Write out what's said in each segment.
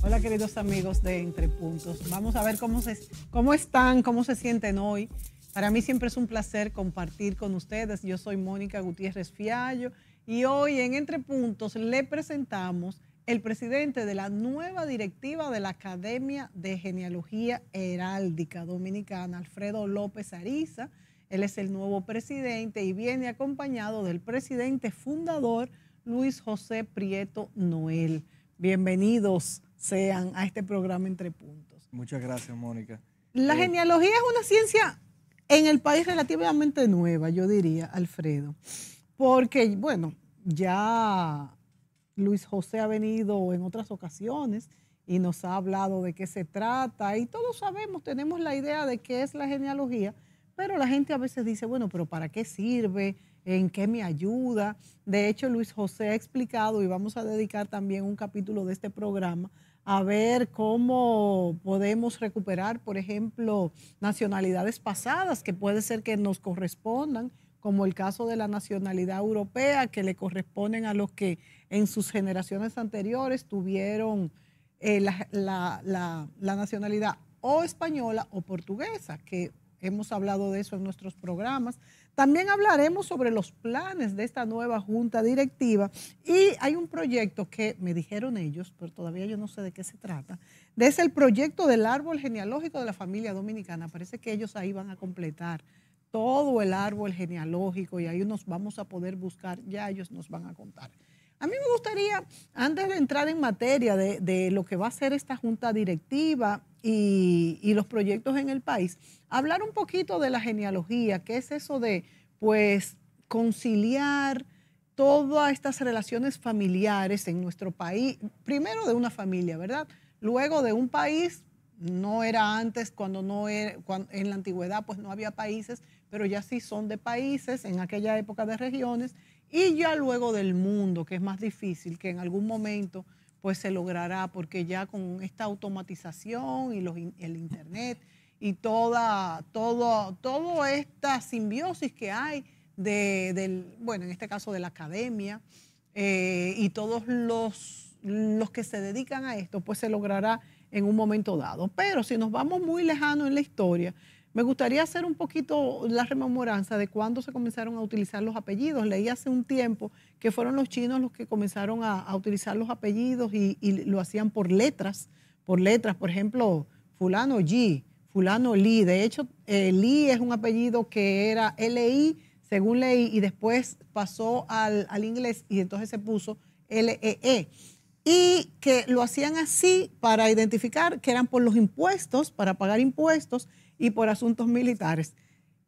Hola queridos amigos de Entre Puntos. Vamos a ver cómo, cómo están, cómo se sienten hoy. Para mí siempre es un placer compartir con ustedes. Yo soy Mónica Gutiérrez Fiallo y hoy en Entre Puntos le presentamos el presidente de la nueva directiva de la Academia de Genealogía Heráldica Dominicana, Alfredo López Ariza. Él es el nuevo presidente y viene acompañado del presidente fundador Luis José Prieto Noel. Bienvenidos sean a este programa Entre Puntos. Muchas gracias, Mónica. La eh, genealogía es una ciencia en el país relativamente nueva, yo diría, Alfredo, porque, bueno, ya Luis José ha venido en otras ocasiones y nos ha hablado de qué se trata y todos sabemos, tenemos la idea de qué es la genealogía, pero la gente a veces dice, bueno, pero ¿para qué sirve? ¿En qué me ayuda? De hecho, Luis José ha explicado y vamos a dedicar también un capítulo de este programa a ver cómo podemos recuperar, por ejemplo, nacionalidades pasadas que puede ser que nos correspondan como el caso de la nacionalidad europea, que le corresponden a los que en sus generaciones anteriores tuvieron eh, la, nacionalidad o española o portuguesa, que hemos hablado de eso en nuestros programas. También hablaremos sobre los planes de esta nueva junta directiva y hay un proyecto que me dijeron ellos, pero todavía yo no sé de qué se trata, es el proyecto del árbol genealógico de la familia dominicana. Parece que ellos ahí van a completar todo el árbol genealógico y ahí nos vamos a poder buscar, ya ellos nos van a contar. A mí me gustaría, antes de entrar en materia de, lo que va a ser esta junta directiva y, los proyectos en el país, hablar un poquito de la genealogía, que es eso de, pues, conciliar todas estas relaciones familiares en nuestro país, primero de una familia, ¿verdad? Luego de un país, no era antes, cuando no era, en la antigüedad, pues no había países, pero ya sí son de países, en aquella época de regiones, y ya luego del mundo, que es más difícil, que en algún momento pues se logrará, porque ya con esta automatización y el Internet y toda, todo, esta simbiosis que hay de, del, bueno, en este caso de la academia eh, y todos los, los que se dedican a esto, pues se logrará en un momento dado. Pero si nos vamos muy lejano en la historia, me gustaría hacer un poquito la rememoranza de cuándo se comenzaron a utilizar los apellidos. Leí hace un tiempo que fueron los chinos los que comenzaron a, utilizar los apellidos y, lo hacían por letras, por letras, por ejemplo, fulano Yi, fulano Li. De hecho, eh, Li es un apellido que era LI, según leí, y después pasó al, inglés y entonces se puso e -E y que lo hacían así para identificar que eran por los impuestos, para pagar impuestos, y por asuntos militares.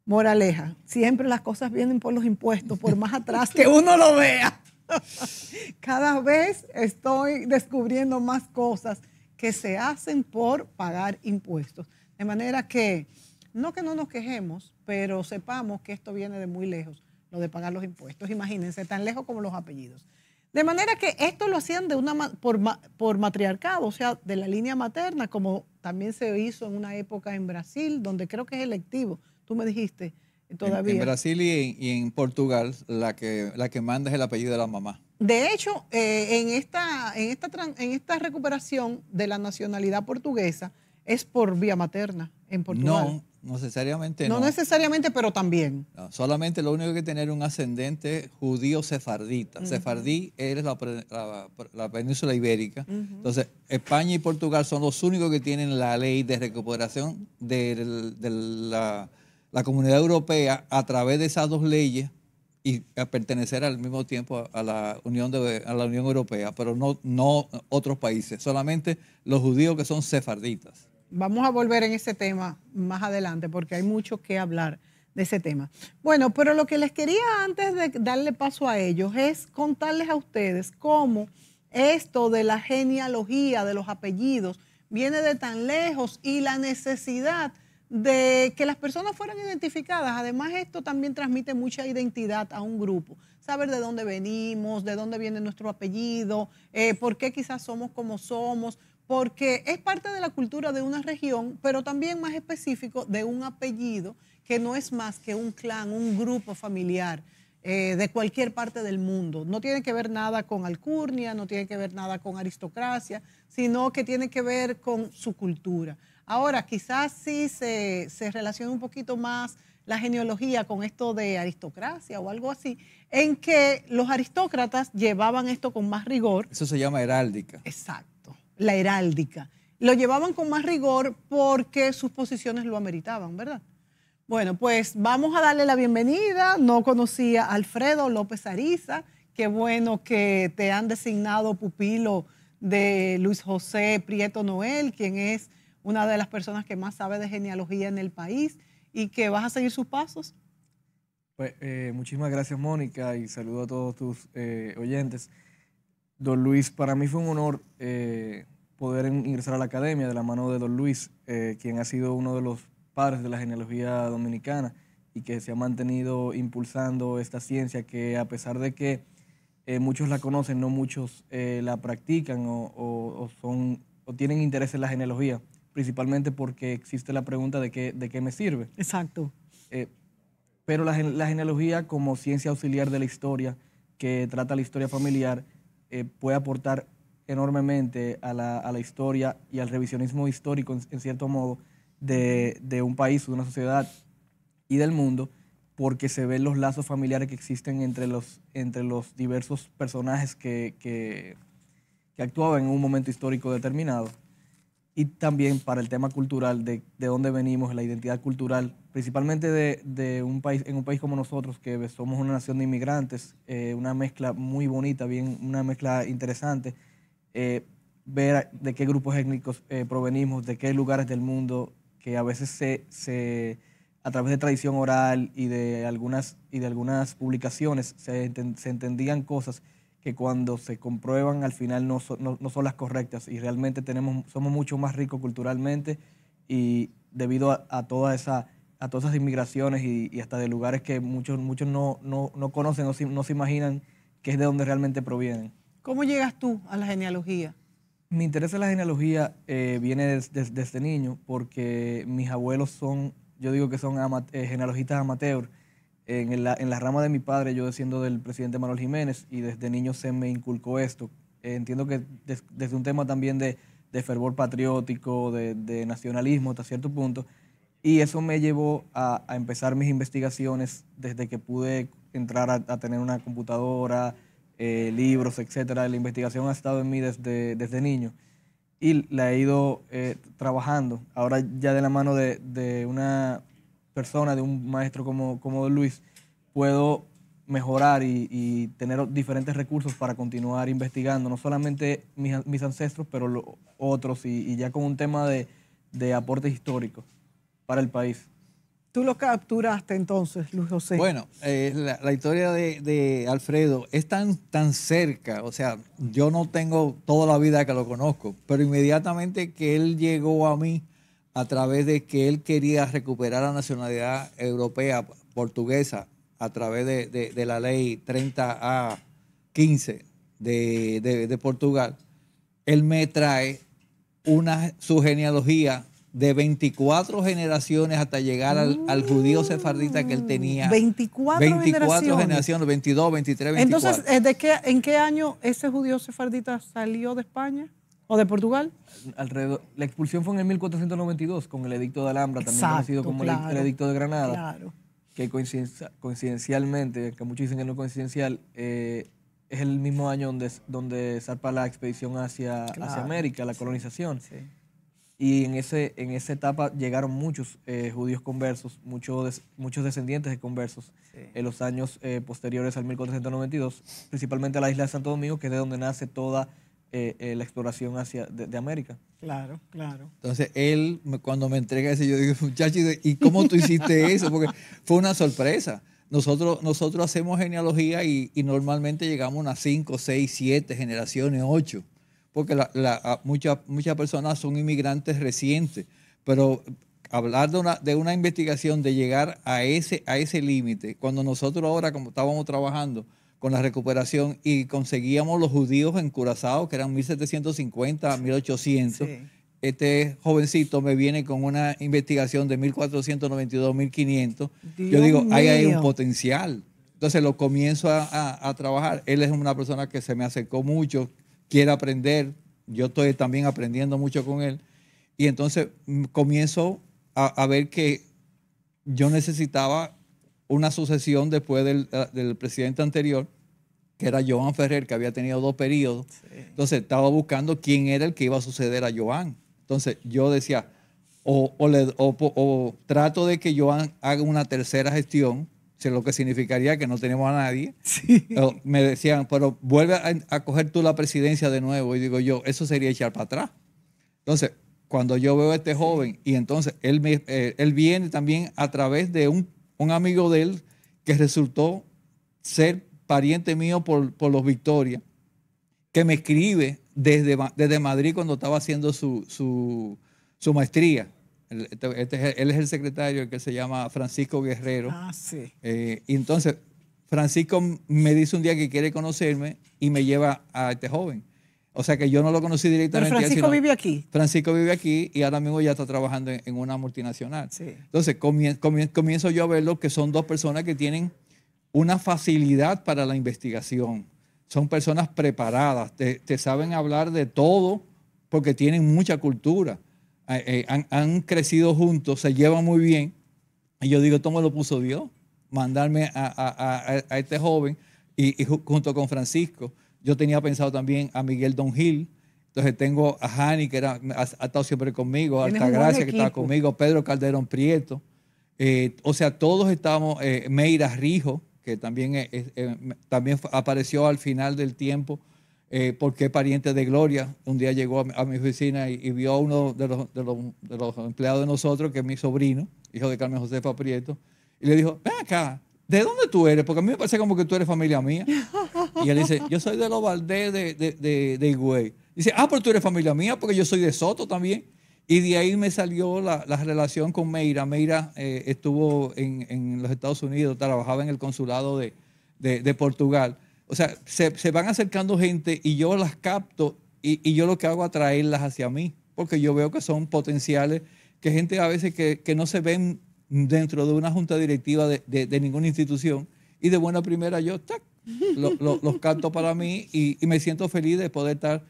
Moraleja, siempre las cosas vienen por los impuestos, por más atrás que uno lo vea. Cada vez estoy descubriendo más cosas que se hacen por pagar impuestos. De manera que, no que no nos quejemos, pero sepamos que esto viene de muy lejos, lo de pagar los impuestos. Imagínense, tan lejos como los apellidos. De manera que esto lo hacían de una, por, por matriarcado, o sea, de la línea materna, como también se hizo en una época en Brasil, donde creo que es electivo. Tú me dijiste eh, todavía. En, Brasil y en, Portugal, la que, la que manda es el apellido de la mamá. De hecho, eh, en, esta, en, esta, en esta recuperación de la nacionalidad portuguesa es por vía materna en Portugal. No, necesariamente no. necesariamente, pero también. solamente lo único que tener un ascendente judío sefardita. Sefardí es la, península ibérica. Entonces, España y Portugal son los únicos que tienen la ley de recuperación de, la, comunidad europea a través de esas dos leyes y pertenecer al mismo tiempo a la Unión, de, a la Unión Europea, pero no, no otros países, solamente los judíos que son sefarditas vamos a volver en ese tema más adelante porque hay mucho que hablar de ese tema. Bueno, pero lo que les quería antes de darle paso a ellos es contarles a ustedes cómo esto de la genealogía, de los apellidos, viene de tan lejos y la necesidad de que las personas fueran identificadas. Además, esto también transmite mucha identidad a un grupo. Saber de dónde venimos, de dónde viene nuestro apellido, eh, por qué quizás somos como somos porque es parte de la cultura de una región, pero también más específico de un apellido que no es más que un clan, un grupo familiar. Eh, de cualquier parte del mundo. No tiene que ver nada con alcurnia, no tiene que ver nada con aristocracia, sino que tiene que ver con su cultura. Ahora, quizás sí se, se relaciona un poquito más la genealogía con esto de aristocracia o algo así, en que los aristócratas llevaban esto con más rigor. Eso se llama heráldica. Exacto la heráldica. Lo llevaban con más rigor porque sus posiciones lo ameritaban, ¿verdad? Bueno, pues vamos a darle la bienvenida. No conocía a Alfredo López Ariza. Qué bueno que te han designado pupilo de Luis José Prieto Noel, quien es una de las personas que más sabe de genealogía en el país y que vas a seguir sus pasos. Pues eh, muchísimas gracias Mónica y saludo a todos tus eh, oyentes. Don Luis, para mí fue un honor eh, poder ingresar a la academia de la mano de Don Luis, eh, quien ha sido uno de los padres de la genealogía dominicana y que se ha mantenido impulsando esta ciencia que a pesar de que eh, muchos la conocen, no muchos la practican o, son, o tienen interés en la genealogía, principalmente porque existe la pregunta de qué, de qué me sirve. Exacto. pero la genealogía como ciencia auxiliar de la historia, que trata la historia familiar, eh, puede aportar enormemente a la, historia y al revisionismo histórico, en, cierto modo, de, un país, de una sociedad y del mundo, porque se ven los lazos familiares que existen entre los, entre los diversos personajes que, que, actuaban en un momento histórico determinado. Y también para el tema cultural, de, de dónde venimos, la identidad cultural principalmente de, un país, en un país como nosotros, que somos una nación de inmigrantes, eh, una mezcla muy bonita, bien, una mezcla interesante, eh, ver de qué grupos étnicos eh, provenimos, de qué lugares del mundo, que a veces se, se, a través de tradición oral y de algunas, y de algunas publicaciones se, entendían cosas que cuando se comprueban al final no, no, son las correctas y realmente tenemos, somos mucho más ricos culturalmente y debido a toda esa a todas esas inmigraciones y, hasta de lugares que muchos, muchos no, no, no conocen o no se imaginan que es de donde realmente provienen. ¿Cómo llegas tú a la genealogía? Mi interés en la genealogía eh, viene desde niño porque mis abuelos son, yo digo que son eh, genealogistas amateur. En la, en rama de mi padre, yo desciendo del presidente Manuel Jiménez y desde niño se me inculcó esto. Eh, entiendo que desde un tema también de, de fervor patriótico, de, de nacionalismo hasta cierto punto, y eso me llevó a, empezar mis investigaciones desde que pude entrar a, tener una computadora, eh, libros, etcétera. La investigación ha estado en mí desde, desde niño y la he ido eh, trabajando. Ahora ya de la mano de, una persona, de un maestro como, como Luis, puedo mejorar y, tener diferentes recursos para continuar investigando, no solamente mis, ancestros, pero otros, y, ya con un tema de, de aportes históricos para el país. Tú lo capturaste entonces, Luis José. Bueno, eh, la, historia de, Alfredo es tan, tan cerca, o sea, yo no tengo toda la vida que lo conozco, pero inmediatamente que él llegó a mí a través de que él quería recuperar la nacionalidad europea portuguesa a través de, la ley 30A15 de, Portugal, él me trae una su genealogía de 24 generaciones hasta llegar al, judío sefardita que él tenía. 24, 24 generaciones. 22, 23, 24. Entonces, eh, ¿en qué año ese judío sefardita salió de España? ¿O de Portugal? Alrededor, la expulsión fue en el 1492 con el Edicto de Alhambra, también conocido como el Edicto de Granada. Claro. Que coincidencialmente, que muchos dicen que no es coincidencial, eh, es el mismo año donde, donde zarpa la expedición hacia, hacia América, la colonización. Sí. Y en, ese, en esa etapa llegaron muchos eh, judíos conversos, muchos, muchos descendientes de conversos en los años eh, posteriores al 1492, principalmente a la isla de Santo Domingo, que es de donde nace toda eh, la exploración hacia, de, América. Claro, claro. Entonces él, cuando me entrega eso, yo digo, muchacho, ¿y cómo tú hiciste eso? Porque fue una sorpresa. Nosotros, nosotros hacemos genealogía y, normalmente llegamos a cinco, 5, 6, 7 generaciones, 8 porque la, muchas personas son inmigrantes recientes, pero hablar de una, de una investigación, de llegar a ese, a ese límite, cuando nosotros ahora, como estábamos trabajando con la recuperación y conseguíamos los judíos encurazados, que eran 1750 1800, este jovencito me viene con una investigación de 1492, 1500, yo digo, ahí hay un potencial. Entonces lo comienzo a, trabajar. Él es una persona que se me acercó mucho, quiere aprender, yo estoy también aprendiendo mucho con él. Y entonces mm, comienzo a, ver que yo necesitaba una sucesión después ah, del, presidente anterior, que era Joan Ferrer, que había tenido dos periodos. Entonces estaba buscando quién era el que iba a suceder a Joan. Entonces yo decía, o, o trato de que Joan haga una tercera gestión, lo que significaría que no tenemos a nadie. Me decían, pero vuelve a, coger tú la presidencia de nuevo. Y digo yo, eso sería echar para atrás. Entonces, cuando yo veo a este joven, y entonces él, me, eh, él viene también a través de un, un, amigo de él que resultó ser pariente mío por, por los Victoria, que me escribe desde, desde Madrid cuando estaba haciendo su, su, su maestría. Este, este él es el secretario que se llama Francisco Guerrero. Ah, sí. Eh, y entonces, Francisco me dice un día que quiere conocerme y me lleva a este joven. O sea que yo no lo conocí directamente. Francisco vive aquí. Francisco vive aquí y ahora mismo ya está trabajando en, una multinacional. Entonces comienzo yo a verlo que son dos personas que tienen una facilidad para la investigación. Son personas preparadas, te saben hablar de todo porque tienen mucha cultura. Eh, han, crecido juntos, se llevan muy bien. Y yo digo, ¿cómo lo puso Dios? Mandarme a, este joven y, junto con Francisco. Yo tenía pensado también a Miguel Don Gil. Entonces tengo a Hani, que era, ha, estado siempre conmigo, a Gracia, que estaba conmigo, Pedro Calderón Prieto. Eh, o sea, todos estamos, eh, Meira Rijo, que también, también apareció al final del tiempo eh, porque pariente de Gloria un día llegó a, mi oficina y, vio a uno de los, empleados de nosotros, que es mi sobrino, hijo de Carmen Josefa Prieto, y le dijo, ven acá, ¿de dónde tú eres? Porque a mí me parece como que tú eres familia mía. Y él dice, yo soy de los Valdés de, de, Higüey. Dice, ah, pero tú eres familia mía porque yo soy de Soto también. Y de ahí me salió la, relación con Meira. Meira eh, estuvo en, los Estados Unidos, trabajaba en el consulado de, de Portugal. O sea, se, van acercando gente y yo las capto y, yo lo que hago es atraerlas hacia mí, porque yo veo que son potenciales, que gente a veces que, no se ven dentro de una junta directiva de, ninguna institución y de buena primera yo los capto para mí y, me siento feliz de poder estar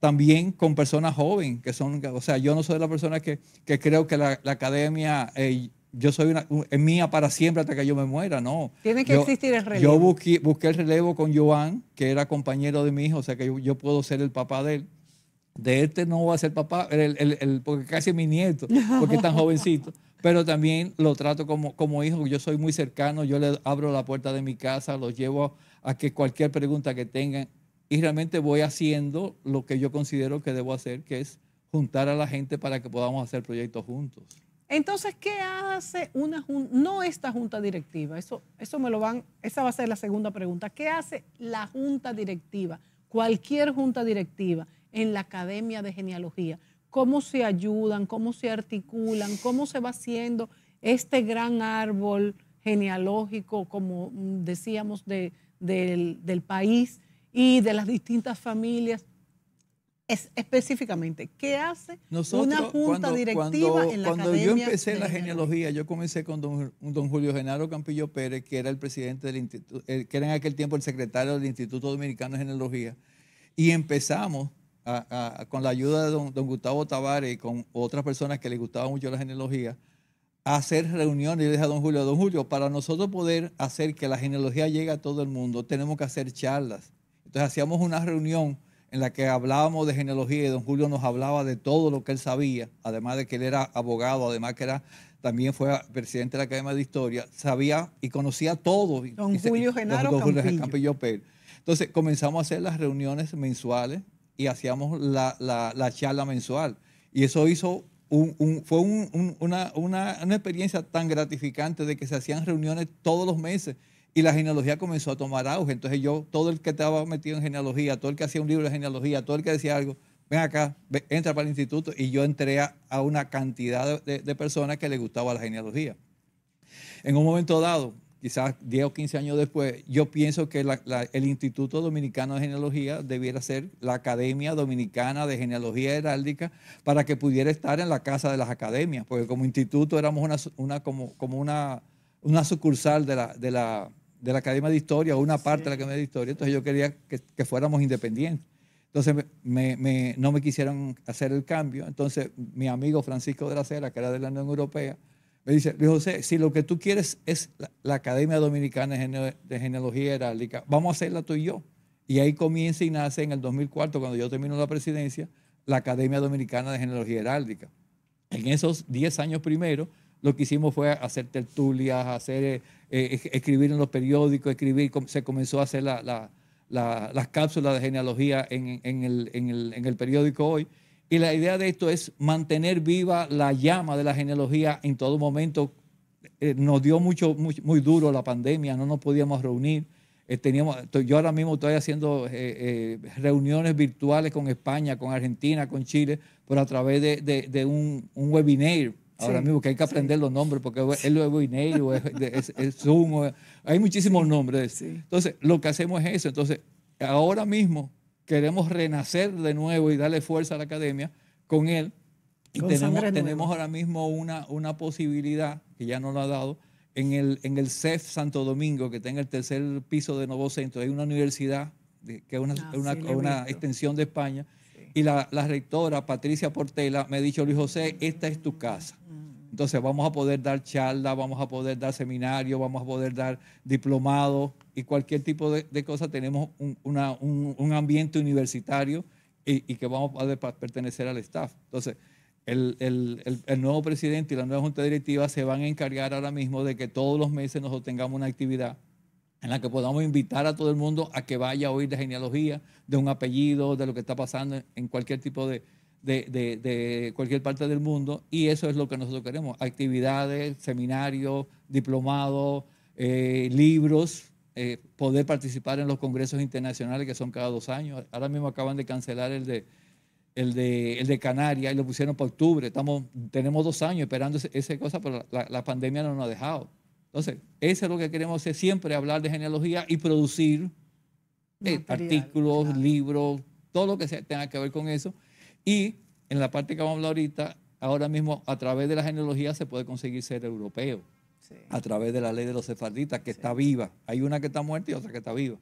también con personas jóvenes, que son, o sea, yo no soy la persona que, que creo que la, academia eh, yo soy una, es mía para siempre hasta que yo me muera, no. Tiene que existir el relevo. Yo busqué, el relevo con Joan, que era compañero de mi hijo, o sea que yo, puedo ser el papá de él. De este no voy a ser papá, porque casi mi nieto, porque es tan jovencito. Pero también lo trato como, como hijo, yo soy muy cercano, yo le abro la puerta de mi casa, lo llevo a que cualquier pregunta que tengan, y realmente voy haciendo lo que yo considero que debo hacer, que es juntar a la gente para que podamos hacer proyectos juntos. Entonces, ¿qué hace una junta, no esta junta directiva? Eso, eso me lo van, esa va a ser la segunda pregunta. ¿Qué hace la junta directiva, cualquier junta directiva en la Academia de Genealogía? ¿Cómo se ayudan? ¿Cómo se articulan? ¿Cómo se va haciendo este gran árbol genealógico, como decíamos, del, del país y de las distintas familias? específicamente, ¿qué hace una junta directiva en la Cuando yo empecé la genealogía, yo comencé con don, don, Julio Genaro Campillo Pérez, que era el presidente del instituto, que era en aquel tiempo el secretario del Instituto Dominicano de Genealogía, y empezamos con la ayuda de don, Gustavo Tavares y con otras personas que les gustaba mucho la genealogía, a hacer reuniones. Yo le dije a don Julio, don Julio, para nosotros poder hacer que la genealogía llegue a todo el mundo, tenemos que hacer charlas. Entonces hacíamos una reunión en la que hablábamos de genealogía y don Julio nos hablaba de todo lo que él sabía, además de que él era abogado, además que era también fue presidente de la Academia de Historia, sabía y conocía todo. Don Julio Genaro Campillo. Entonces comenzamos a hacer las reuniones mensuales y hacíamos la, charla mensual. Y eso hizo fue una experiencia tan gratificante de que se hacían reuniones todos los meses y la genealogía comenzó a tomar auge. Entonces yo, todo el que estaba metido en genealogía, todo el que hacía un libro de genealogía, todo el que decía algo, ven acá, entra para el instituto. Y yo entré a, una cantidad de, personas que le gustaba la genealogía. En un momento dado, quizás 10 o 15 años después, yo pienso que el Instituto Dominicano de Genealogía debiera ser la Academia Dominicana de Genealogía Heráldica para que pudiera estar en la casa de las academias, porque como instituto éramos una, como, una, una sucursal de la, de la de la Academia de Historia o una parte de la Academia de Historia, entonces yo quería que, fuéramos independientes. Entonces no me quisieron hacer el cambio. Entonces mi amigo Francisco de la Cera, que era de la Unión Europea, me dice, Luis José, si lo que tú quieres es la, Academia Dominicana de, Genealogía Heráldica, vamos a hacerla tú y yo. Y ahí comienza y nace en el 2004, cuando yo termino la presidencia, la Academia Dominicana de Genealogía Heráldica. En esos 10 años primero, lo que hicimos fue hacer tertulias, hacer eh, eh, escribir en los periódicos, escribir, se comenzó a hacer las cápsulas de genealogía en, el, periódico hoy. Y la idea de esto es mantener viva la llama de la genealogía en todo momento. Eh, nos dio mucho, muy, duro la pandemia, no nos podíamos reunir. Eh, teníamos, yo ahora mismo estoy haciendo reuniones virtuales con España, con Argentina, con Chile, por a través de, un, un webinar Ahora mismo que hay que aprender los nombres, porque él luego es luego o es, es, Zoom, hay muchísimos nombres. Entonces, lo que hacemos es eso. Entonces, ahora mismo queremos renacer de nuevo y darle fuerza a la academia con él. Y tenemos, ahora mismo una, una posibilidad, que ya no lo ha dado, en el, en el CEF Santo Domingo, que está en el tercer piso de Nuevo Centro, hay una universidad, que es una, ah, una extensión de España, y la, rectora Patricia Portela me ha dicho, Luis José, esta es tu casa. Mm. Entonces vamos a poder dar charla, vamos a poder dar seminario, vamos a poder dar diplomado y cualquier tipo de, de cosa. Tenemos un, ambiente universitario y, que vamos a poder pertenecer al staff. Entonces, el, nuevo presidente y la nueva junta directiva se van a encargar ahora mismo de que todos los meses nos tengamos una actividad en la que podamos invitar a todo el mundo a que vaya a oír de genealogía, de un apellido, de lo que está pasando en cualquier tipo de, de, de, cualquier parte del mundo. Y eso es lo que nosotros queremos, actividades, seminarios, diplomados, eh, libros, eh, poder participar en los congresos internacionales que son cada dos años. Ahora mismo acaban de cancelar el de, el de, el de Canarias y lo pusieron para octubre. Estamos, tenemos dos años esperando esa cosa, pero la, la pandemia no nos ha dejado. Entonces, eso es lo que queremos hacer siempre, hablar de genealogía y producir eh, artículos, libros, todo lo que tenga que ver con eso. Y en la parte que vamos a hablar ahorita, ahora mismo a través de la genealogía se puede conseguir ser europeo. A través de la ley de los sefarditas, que está viva. Hay una que está muerta y otra que está viva.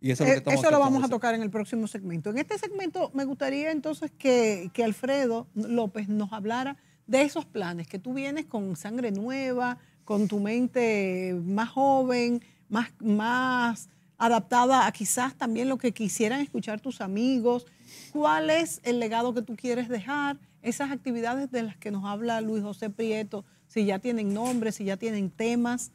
Y eso, lo, eh, vamos a tocar en el próximo segmento. En este segmento me gustaría entonces que, que Alfredo López nos hablara de esos planes, que tú vienes con sangre nueva, con tu mente más joven, más, más adaptada a quizás también lo que quisieran escuchar tus amigos. ¿Cuál es el legado que tú quieres dejar? Esas actividades de las que nos habla Luis José Prieto, si ya tienen nombres, si ya tienen temas.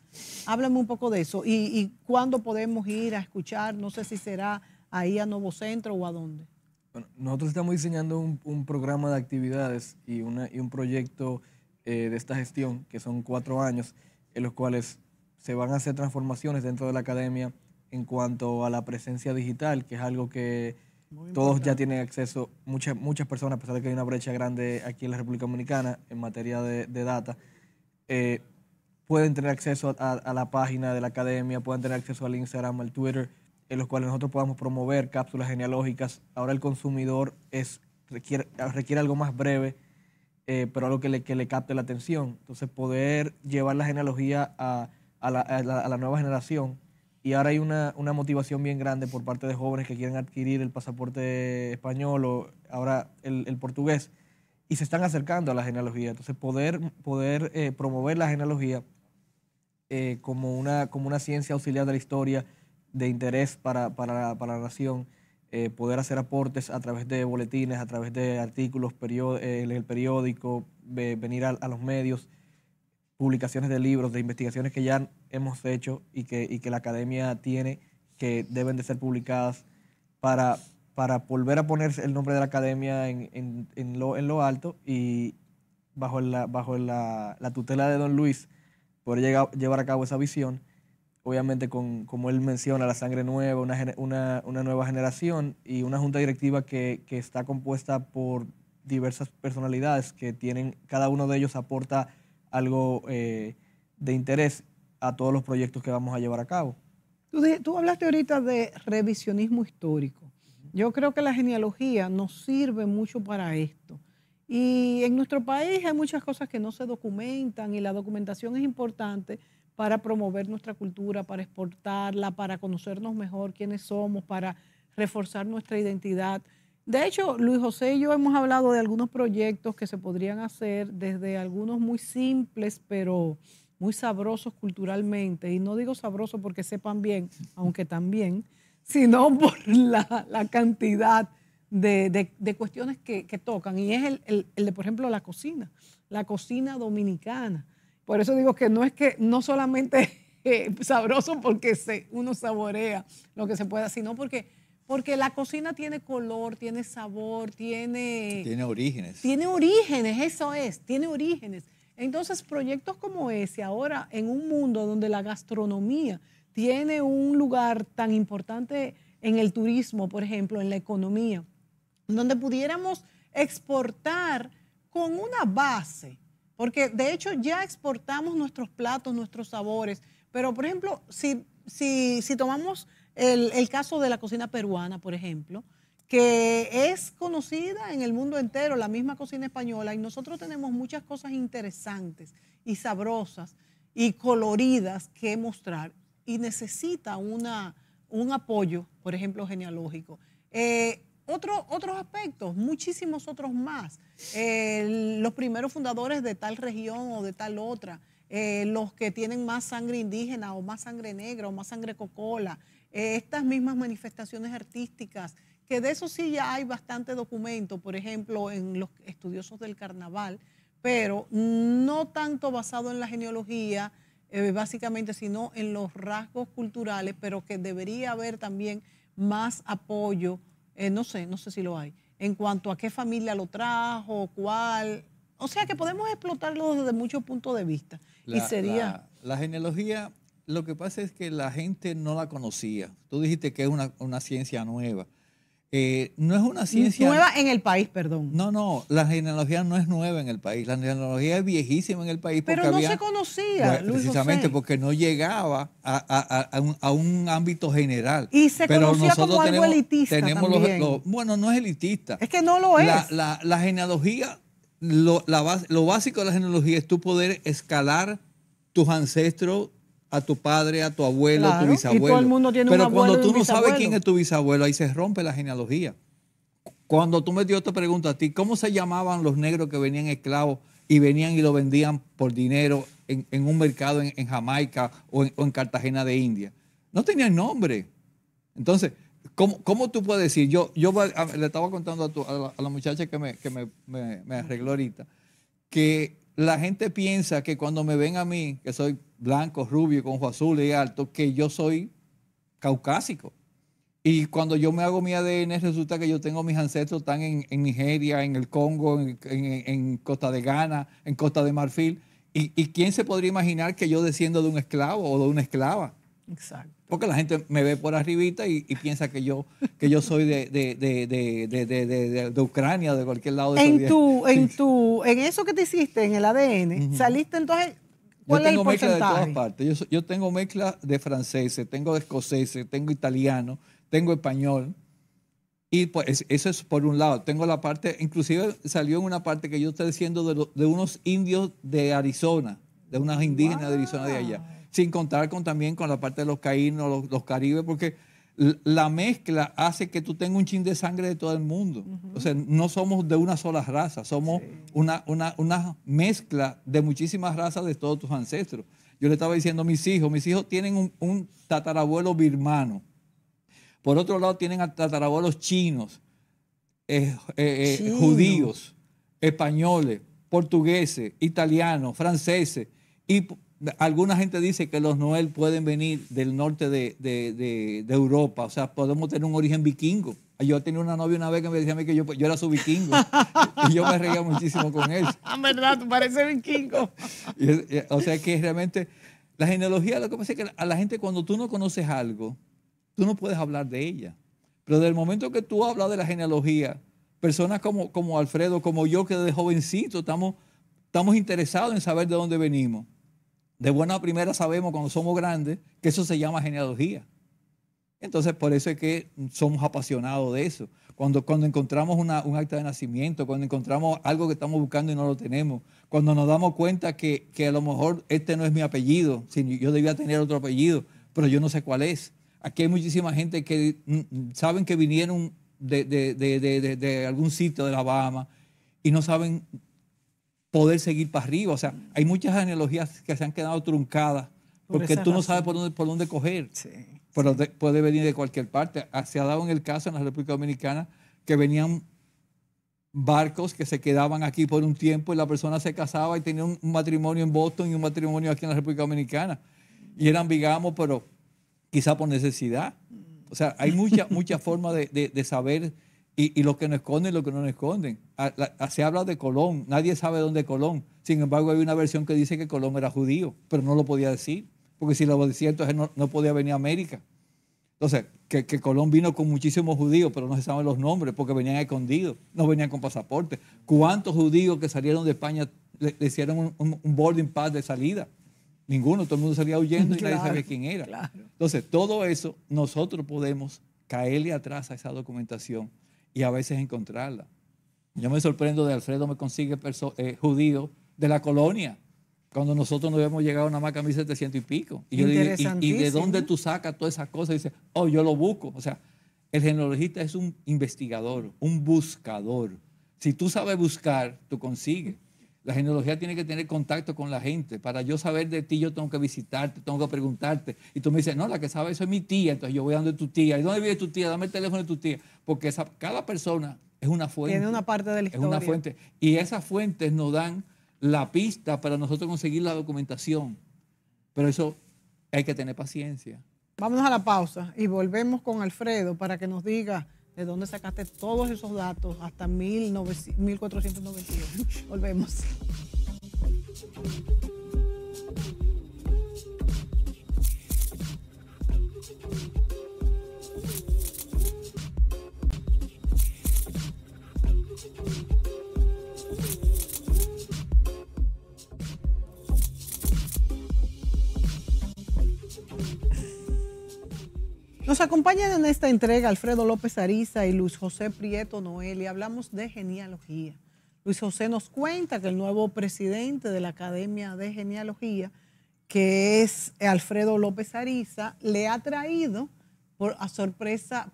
Háblame un poco de eso. ¿Y, y cuándo podemos ir a escuchar? No sé si será ahí a Nuevo Centro o a dónde. Bueno, nosotros estamos diseñando un, programa de actividades y, y un proyecto eh, de esta gestión, que son cuatro años, en los cuales se van a hacer transformaciones dentro de la academia en cuanto a la presencia digital, que es algo que todos ya tienen acceso, muchas, muchas personas, a pesar de que hay una brecha grande aquí en la República Dominicana en materia de, de data, eh, pueden tener acceso a, la página de la academia, pueden tener acceso al Instagram, al Twitter, en los cuales nosotros podamos promover cápsulas genealógicas. Ahora el consumidor es, requiere, requiere algo más breve eh, pero algo que le, que le capte la atención. Entonces, poder llevar la genealogía a, la, a, la, nueva generación. Y ahora hay una, una, motivación bien grande por parte de jóvenes que quieren adquirir el pasaporte español o ahora el, el portugués y se están acercando a la genealogía. Entonces, poder, poder eh, promover la genealogía eh, como, una, como una ciencia auxiliar de la historia de interés para, para, para la nación eh, poder hacer aportes a través de boletines, a través de artículos eh, en el periódico, venir a, los medios, publicaciones de libros, de investigaciones que ya hemos hecho y que, que la academia tiene, que deben de ser publicadas para, para volver a poner el nombre de la academia en, en, lo, alto y bajo, la, bajo la, tutela de don Luis poder llevar a cabo esa visión obviamente con, como él menciona, la sangre nueva, una, nueva generación y una junta directiva que, está compuesta por diversas personalidades que tienen, cada uno de ellos aporta algo eh, de interés a todos los proyectos que vamos a llevar a cabo. Tú, tú hablaste ahorita de revisionismo histórico. Yo creo que la genealogía nos sirve mucho para esto. Y en nuestro país hay muchas cosas que no se documentan y la documentación es importante para promover nuestra cultura, para exportarla, para conocernos mejor quiénes somos, para reforzar nuestra identidad. De hecho, Luis José y yo hemos hablado de algunos proyectos que se podrían hacer desde algunos muy simples, pero muy sabrosos culturalmente. Y no digo sabrosos porque sepan bien, aunque también, sino por la, cantidad de, cuestiones que, tocan. Y es el de, por ejemplo, la cocina, la cocina dominicana. Por eso digo que no es que no solamente eh, sabroso porque uno saborea lo que se pueda, sino porque, porque la cocina tiene color, tiene sabor, tiene... Tiene orígenes. Tiene orígenes, eso es, tiene orígenes. Entonces, proyectos como ese, ahora en un mundo donde la gastronomía tiene un lugar tan importante en el turismo, por ejemplo, en la economía, donde pudiéramos exportar con una base porque de hecho ya exportamos nuestros platos, nuestros sabores. Pero por ejemplo, si, si, si tomamos el, caso de la cocina peruana, por ejemplo, que es conocida en el mundo entero, la misma cocina española, y nosotros tenemos muchas cosas interesantes y sabrosas y coloridas que mostrar y necesita una, un apoyo, por ejemplo, genealógico. Eh, otros aspectos, muchísimos otros más. Eh, los primeros fundadores de tal región o de tal otra, eh, los que tienen más sangre indígena o más sangre negra o más sangre cocola, eh, estas mismas manifestaciones artísticas, que de eso sí ya hay bastante documento, por ejemplo, en los estudiosos del carnaval, pero no tanto basado en la genealogía, básicamente, sino en los rasgos culturales, pero que debería haber también más apoyo eh, no sé, no sé si lo hay, en cuanto a qué familia lo trajo, cuál. O sea que podemos explotarlo desde muchos puntos de vista. La, y sería. La, genealogía, lo que pasa es que la gente no la conocía. Tú dijiste que es una ciencia nueva. Eh, no es una ciencia. Nueva en el país, perdón. No, no, la genealogía no es nueva en el país. La genealogía es viejísima en el país. Pero no se conocía, Precisamente porque no llegaba a, un, ámbito general. Y se Pero conocía como tenemos, elitista. Tenemos bueno, no es elitista. Es que no lo es. La, la, genealogía, lo, lo básico de la genealogía es tu poder escalar tus ancestros a tu padre, a tu abuelo, a tu bisabuelo. todo el mundo tiene Pero un cuando tú no sabes quién es tu bisabuelo, ahí se rompe la genealogía. Cuando tú me dio esta pregunta a ti, ¿cómo se llamaban los negros que venían esclavos y venían y lo vendían por dinero en, un mercado en, Jamaica o en, Cartagena de India? No tenían nombre. Entonces, ¿cómo, tú puedes decir? Yo, yo le estaba contando a, la, muchacha que, me arregló ahorita que la gente piensa que cuando me ven a mí, que soy blanco, rubio, con azul y alto, que yo soy caucásico. Y cuando yo me hago mi ADN, resulta que yo tengo mis ancestros tan en, Nigeria, en el Congo, en, Costa de Ghana, en Costa de Marfil. Y, ¿Y quién se podría imaginar que yo desciendo de un esclavo o de una esclava? Exacto. Porque la gente me ve por arribita y, piensa que yo, que yo soy de, de, de, de Ucrania, de cualquier lado de en tu, en tu, En eso que te hiciste, en el ADN, saliste entonces... yo tengo mezcla de todas partes. Yo, tengo mezcla de franceses, tengo de escoceses, tengo italiano, tengo español. Y pues eso es por un lado. Tengo la parte, inclusive salió en una parte que yo estoy diciendo de, de unos indios de Arizona, de unas indígenas de Arizona de allá sin contar con, también con la parte de los caínos, los, caribes, porque la mezcla hace que tú tengas un chin de sangre de todo el mundo. O sea, no somos de una sola raza, somos una, mezcla de muchísimas razas de todos tus ancestros. Yo le estaba diciendo a mis hijos, mis hijos tienen un, tatarabuelo birmano. Por otro lado, tienen a tatarabuelos chinos, eh, eh, eh, judíos, españoles, portugueses, italianos, franceses. Y alguna gente dice que los Noel pueden venir del norte de, Europa, o sea, podemos tener un origen vikingo. Yo tenía una novia una vez que me decía a mí que yo, era su vikingo. y yo me reía muchísimo con él Ah, verdad, tú pareces vikingo. Eh, o sea que realmente la genealogía, lo que pasa es que a la gente cuando tú no conoces algo, tú no puedes hablar de ella. Pero del momento que tú hablas de la genealogía, personas como, como Alfredo, como yo, que desde jovencito estamos, estamos interesados en saber de dónde venimos de buena primera sabemos cuando somos grandes que eso se llama genealogía. Entonces, por eso es que somos apasionados de eso. Cuando, cuando encontramos un acta de nacimiento, cuando encontramos algo que estamos buscando y no lo tenemos, cuando nos damos cuenta que, que a lo mejor este no es mi apellido, sino yo debía tener otro apellido, pero yo no sé cuál es. Aquí hay muchísima gente que mm, saben que vinieron de, de, de, de algún sitio de La Bahama y no saben poder seguir para arriba. O sea, hay muchas analogías que se han quedado truncadas porque tú no sabes por dónde, por dónde coger. pero puede venir de cualquier parte. Ah, se ha dado en el caso en la República Dominicana que venían barcos que se quedaban aquí por un tiempo y la persona se casaba y tenía un, matrimonio en Boston y un matrimonio aquí en la República Dominicana. Y eran bigamos, pero quizá por necesidad. O sea, hay muchas mucha, mucha formas de, de saber y, y, lo que nos esconden y lo que no nos esconden. Ah, ah, se habla de Colón, nadie sabe dónde Colón. Sin embargo, hay una versión que dice que Colón era judío, pero no lo podía decir, porque si lo decía entonces no, podía venir a América. Entonces, que, Colón vino con muchísimos judíos, pero no se saben los nombres porque venían escondidos, no venían con pasaporte. ¿Cuántos judíos que salieron de España le, hicieron un, boarding pass de salida? Ninguno, todo el mundo salía huyendo y nadie sabía quién era. Entonces, todo eso nosotros podemos caerle atrás a esa documentación y a veces encontrarla. Yo me sorprendo de Alfredo me consigue eh, judío de la colonia, cuando nosotros no hemos llegado a una marca 1700 y pico. Y, yo ¿y, de dónde tú sacas todas esas cosas? Y dice, oh, yo lo busco. O sea, el genealogista es un investigador, un buscador. Si tú sabes buscar, tú consigues. La genealogía tiene que tener contacto con la gente. Para yo saber de ti, yo tengo que visitarte, tengo que preguntarte. Y tú me dices, no, la que sabe eso es mi tía. Entonces yo voy a donde tu tía. ¿Y dónde vive tu tía? Dame el teléfono de tu tía. Porque esa, cada persona es una fuente. Tiene una parte de la historia. Es una fuente. Y esas fuentes nos dan la pista para nosotros conseguir la documentación. Pero eso hay que tener paciencia. Vámonos a la pausa y volvemos con Alfredo para que nos diga de dónde sacaste todos esos datos hasta 1492. Volvemos. Nos acompañan en esta entrega Alfredo López Ariza y Luis José Prieto Noel y hablamos de genealogía. Luis José nos cuenta que el nuevo presidente de la Academia de Genealogía, que es Alfredo López Ariza, le ha traído por sorpresa,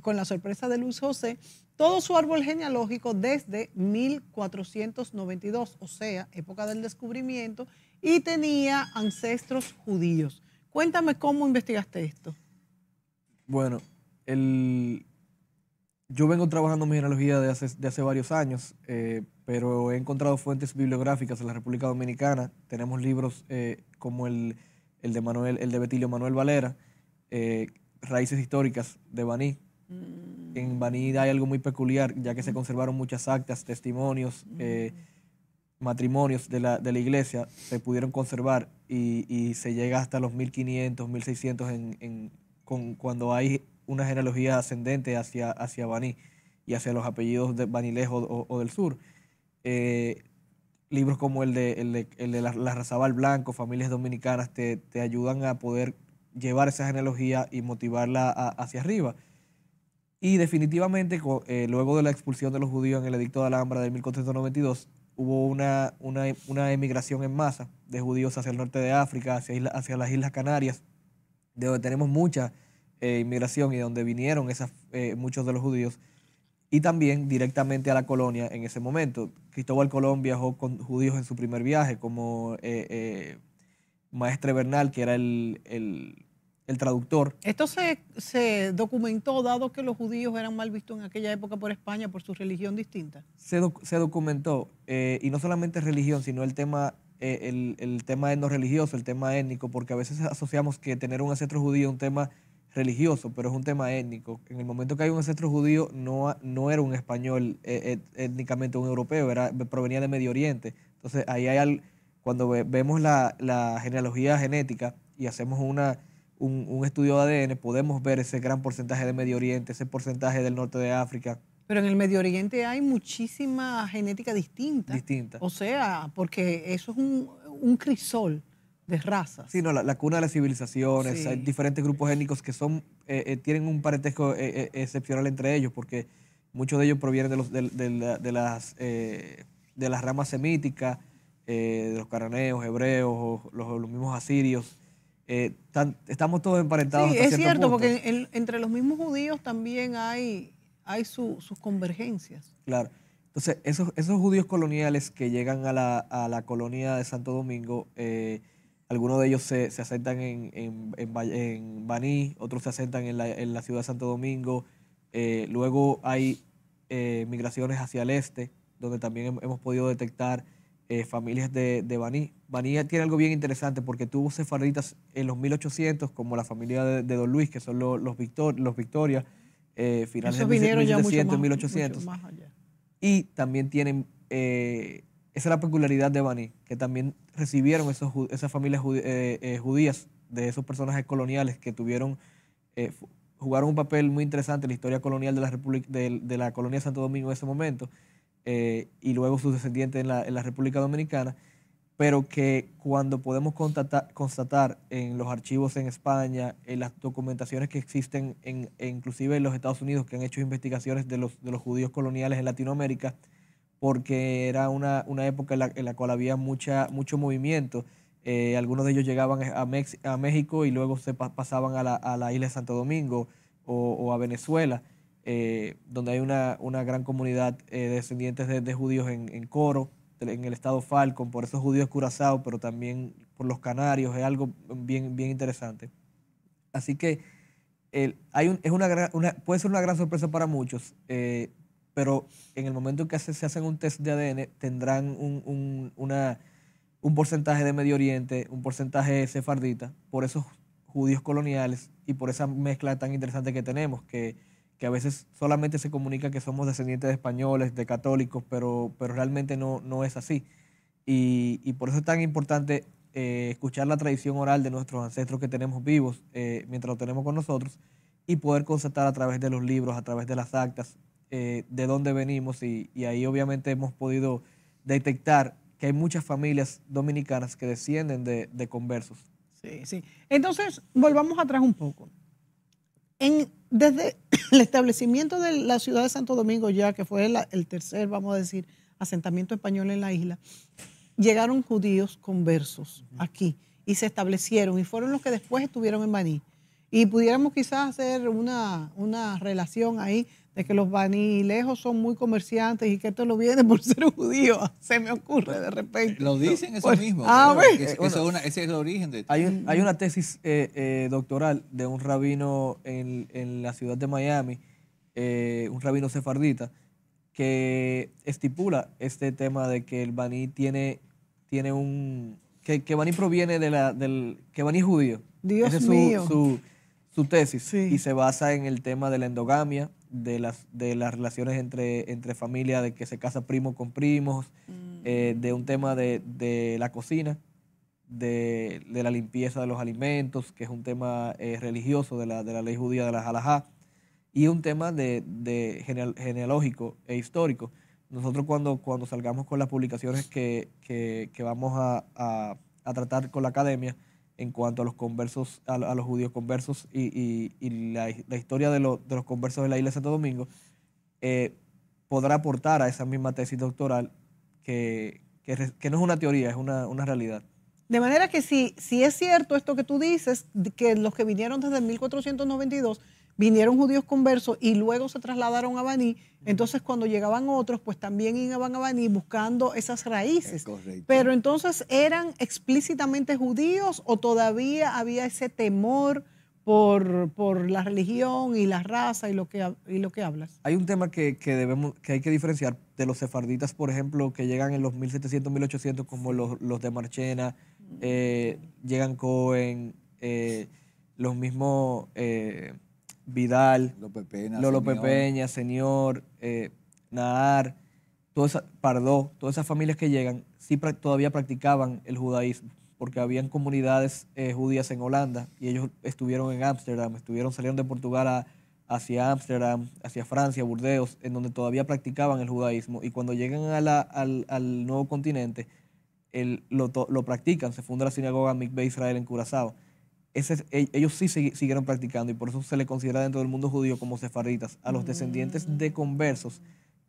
con la sorpresa de Luis José, todo su árbol genealógico desde 1492, o sea, época del descubrimiento, y tenía ancestros judíos. Cuéntame cómo investigaste esto. Bueno, el... yo vengo trabajando en mi genealogía de hace, de hace varios años, eh, pero he encontrado fuentes bibliográficas en la República Dominicana. Tenemos libros eh, como el, de Manuel, el de Betilio Manuel Valera, eh, Raíces Históricas de Baní. Mm. En Baní hay algo muy peculiar, ya que se mm. conservaron muchas actas, testimonios, mm. matrimonios de la, de la, iglesia, se pudieron conservar y, se llega hasta los 1500, 1600 en, en cuando hay una genealogía ascendente hacia, hacia Baní y hacia los apellidos de Banilejo o, del sur. Eh, libros como el de, el de, la, Razabal Blanco, Familias Dominicanas, te, te, ayudan a poder llevar esa genealogía y motivarla hacia arriba. Y definitivamente, eh, luego de la expulsión de los judíos en el Edicto de Alhambra de 1492, hubo una, emigración en masa de judíos hacia el norte de África, hacia, hacia las Islas Canarias, de donde tenemos mucha eh, inmigración y de donde vinieron esas, eh, muchos de los judíos, y también directamente a la colonia en ese momento. Cristóbal Colón viajó con judíos en su primer viaje, como eh, Maestre Bernal, que era el, traductor. Esto se, documentó, dado que los judíos eran mal vistos en aquella época por España por su religión distinta. Se, se documentó, y no solamente religión, sino el tema eh, el, tema etno religioso, el tema étnico, porque a veces asociamos que tener un ancestro judío es un tema religioso, pero es un tema étnico. En el momento que hay un ancestro judío, no, no era un español eh, étnicamente un europeo, era, provenía de Medio Oriente. Entonces, ahí hay al, cuando vemos la, genealogía genética y hacemos una, un, un estudio de ADN, podemos ver ese gran porcentaje de Medio Oriente, ese porcentaje del norte de África, pero en el Medio Oriente hay muchísima genética distinta. Distinta. O sea, porque eso es un, crisol de razas. Sí, no, la, cuna de las civilizaciones, hay diferentes grupos étnicos que son, eh, eh, tienen un parentesco eh, excepcional entre ellos, porque muchos de ellos provienen de, los, las, ramas semíticas, de los caraneos, hebreos, los, los mismos asirios. estamos todos emparentados. Sí, hasta es cierto, porque entre los mismos judíos también hay hay sus convergencias. Claro. Entonces, esos, esos judíos coloniales que llegan a la, colonia de Santo Domingo, eh, algunos de ellos se, asentan en, en, Baní, otros se asentan en la, ciudad de Santo Domingo. Eh, luego hay eh, migraciones hacia el este, donde también hemos podido detectar familias de, Baní. Baní tiene algo bien interesante porque tuvo sefarditas en los 1800, como la familia de, Don Luis, que son los, Victor, los Victoria, eh, finales de 1700, 1800. y también tienen, eh, esa es la peculiaridad de bani que también recibieron esos, esas familias eh, eh, judías de esos personajes coloniales que tuvieron, jugaron un papel muy interesante en la historia colonial de la, República, de, la colonia Santo Domingo en ese momento, y luego sus descendientes en la República Dominicana pero que cuando podemos constatar, en los archivos en España, en las documentaciones que existen, inclusive en los Estados Unidos, que han hecho investigaciones de los, de los judíos coloniales en Latinoamérica, porque era una, época en la, cual había mucha, mucho movimiento. Eh, algunos de ellos llegaban a, a México y luego se pasaban a la, isla de Santo Domingo o, a Venezuela, eh, donde hay una, gran comunidad eh, descendientes de, judíos en Coro en el estado Falcon, por esos judíos curazao pero también por los canarios, es algo bien, bien interesante. Así que el, hay un, es una, puede ser una gran sorpresa para muchos, eh, pero en el momento que se hacen un test de ADN tendrán un, un, una, un porcentaje de Medio Oriente, un porcentaje sefardita, por esos judíos coloniales y por esa mezcla tan interesante que tenemos, que que a veces solamente se comunica que somos descendientes de españoles, de católicos, pero, pero realmente no, no es así. Y, por eso es tan importante eh, escuchar la tradición oral de nuestros ancestros que tenemos vivos eh, mientras lo tenemos con nosotros y poder constatar a través de los libros, a través de las actas, eh, de dónde venimos y, ahí obviamente hemos podido detectar que hay muchas familias dominicanas que descienden de, de conversos. Sí, sí. Entonces, volvamos atrás un poco. En desde el establecimiento de la ciudad de Santo Domingo ya, que fue el, tercer, vamos a decir, asentamiento español en la isla, llegaron judíos conversos aquí y se establecieron y fueron los que después estuvieron en Baní. Y pudiéramos quizás hacer una, una relación ahí de que los lejos son muy comerciantes y que esto lo viene por ser judío, se me ocurre de repente. Lo dicen eso pues, mismo. Ah, pues. eh, bueno, ese es el origen de hay, hay mm. una tesis eh, eh, doctoral de un rabino en, la ciudad de Miami, un rabino sefardita, que estipula este tema de que el baní tiene, un... que, que baní proviene de la, del... que baní judío. Dios es su, tesis y se basa en el tema de la endogamia, de las, de las relaciones entre, entre familia, de que se casa primo con primos, eh, mm. de un tema de, la cocina, de, la limpieza de los alimentos, que es un tema eh, religioso de la, ley judía de la halajá, y un tema de, de genealógico e histórico. Nosotros cuando, cuando salgamos con las publicaciones que, vamos a tratar con la academia, en cuanto a los conversos, a, los judíos conversos y, la, historia de, los conversos de la isla de Santo Domingo, eh, podrá aportar a esa misma tesis doctoral que, no es una teoría, es una, realidad. De manera que si, si es cierto esto que tú dices, que los que vinieron desde 1492 vinieron judíos conversos y luego se trasladaron a Baní. Entonces, cuando llegaban otros, pues también iban a Baní buscando esas raíces. Pero entonces, ¿eran explícitamente judíos o todavía había ese temor por, la religión y la raza y lo que, lo que hablas? Hay un tema que, debemos, que hay que diferenciar de los sefarditas, por ejemplo, que llegan en los 1700, 1800, como los, de Marchena, eh, llegan Cohen, eh, los mismos... Eh, Vidal, López Peña, señor. Señor, eh, Nahar, todas esas familias que llegan, sí todavía practicaban el judaísmo, porque habían comunidades eh, judías en Holanda y ellos estuvieron en Ámsterdam, estuvieron, salieron de Portugal hacia Ámsterdam, hacia Francia, Burdeos, en donde todavía practicaban el judaísmo y cuando llegan al, nuevo continente, lo, lo, practican, se funda la sinagoga Mikveh Israel en Curazao. E, ellos sí siguieron practicando y por eso se le considera dentro del mundo judío como sefarditas. A los descendientes de conversos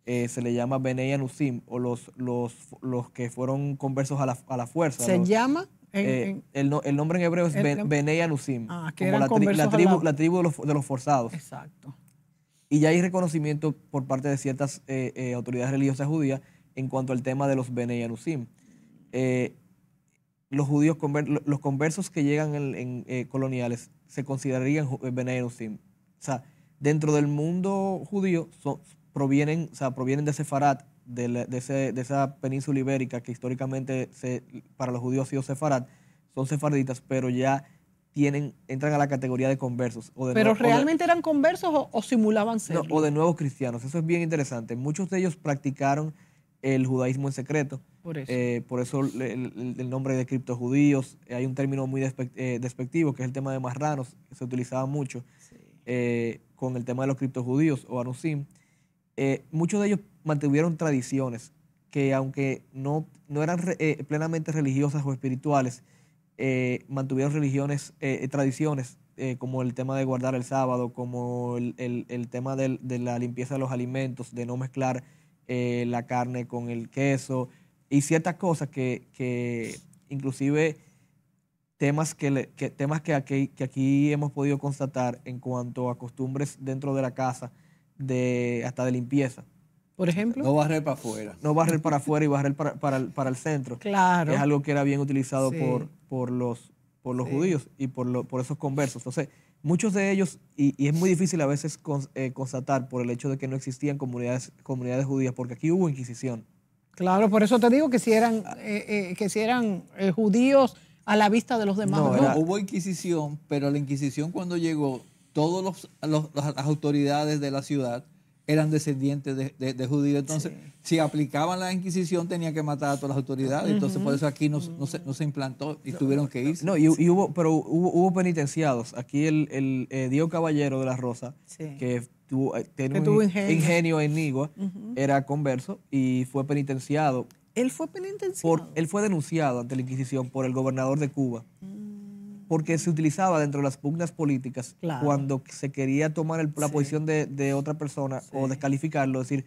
eh, se le llama Benei Anusim o los, los, los que fueron conversos a la, fuerza. ¿Se llama? Eh, el, nombre en hebreo es Benei ah, como la, tribu, de, los, forzados. Exacto. Y ya hay reconocimiento por parte de ciertas eh, autoridades religiosas judías en cuanto al tema de los Benei Anusim los judíos, los conversos que llegan en, eh, coloniales se considerarían benedictinos eh, O sea, dentro del mundo judío provienen, sea, provienen de Sefarat, de, de, esa península ibérica que históricamente se, para los judíos ha sido Sefarat, son sefarditas, pero ya tienen, entran a la categoría de conversos. O de ¿Pero realmente eran conversos o, simulaban ser? o de nuevos cristianos. Eso es bien interesante. Muchos de ellos practicaron el judaísmo en secreto. Por eso, eh, el, nombre de criptojudíos, eh, hay un término muy eh, despectivo que es el tema de marranos, que se utilizaba mucho con el tema de los criptojudíos o anusim. muchos de ellos mantuvieron tradiciones que aunque no, no eran plenamente religiosas o espirituales, mantuvieron religiones, tradiciones como el tema de guardar el sábado, como el, tema de la limpieza de los alimentos, de no mezclar eh, la carne con el queso y ciertas cosas que, inclusive temas, que, temas que aquí, que, aquí, hemos podido constatar en cuanto a costumbres dentro de la casa, de, hasta de limpieza. Por ejemplo. No barrer para afuera. No barrer para afuera y barrer para, el, centro. Claro. Es algo que era bien utilizado por, por los, por los judíos y por, por esos conversos. Entonces, Muchos de ellos, y, es muy difícil a veces eh, constatar por el hecho de que no existían comunidades, comunidades judías, porque aquí hubo Inquisición. Claro, por eso te digo que si eran, eh, eh, que si eran judíos a la vista de los demás. No, hubo Inquisición, pero la Inquisición cuando llegó, todas las autoridades de la ciudad eran descendientes de, judíos. Entonces, si aplicaban la Inquisición, tenía que matar a todas las autoridades. Entonces, por eso aquí no, se, implantó y tuvieron que irse. No, y, hubo, pero hubo, penitenciados. Aquí el, el eh, Caballero de la Rosa, que tuvo, eh, ingenio. en Nigua, era converso y fue penitenciado. Él fue penitenciado. él fue denunciado ante la Inquisición por el gobernador de Cuba. Mm porque se utilizaba dentro de las pugnas políticas cuando se quería tomar la posición de, otra persona o descalificarlo, es decir,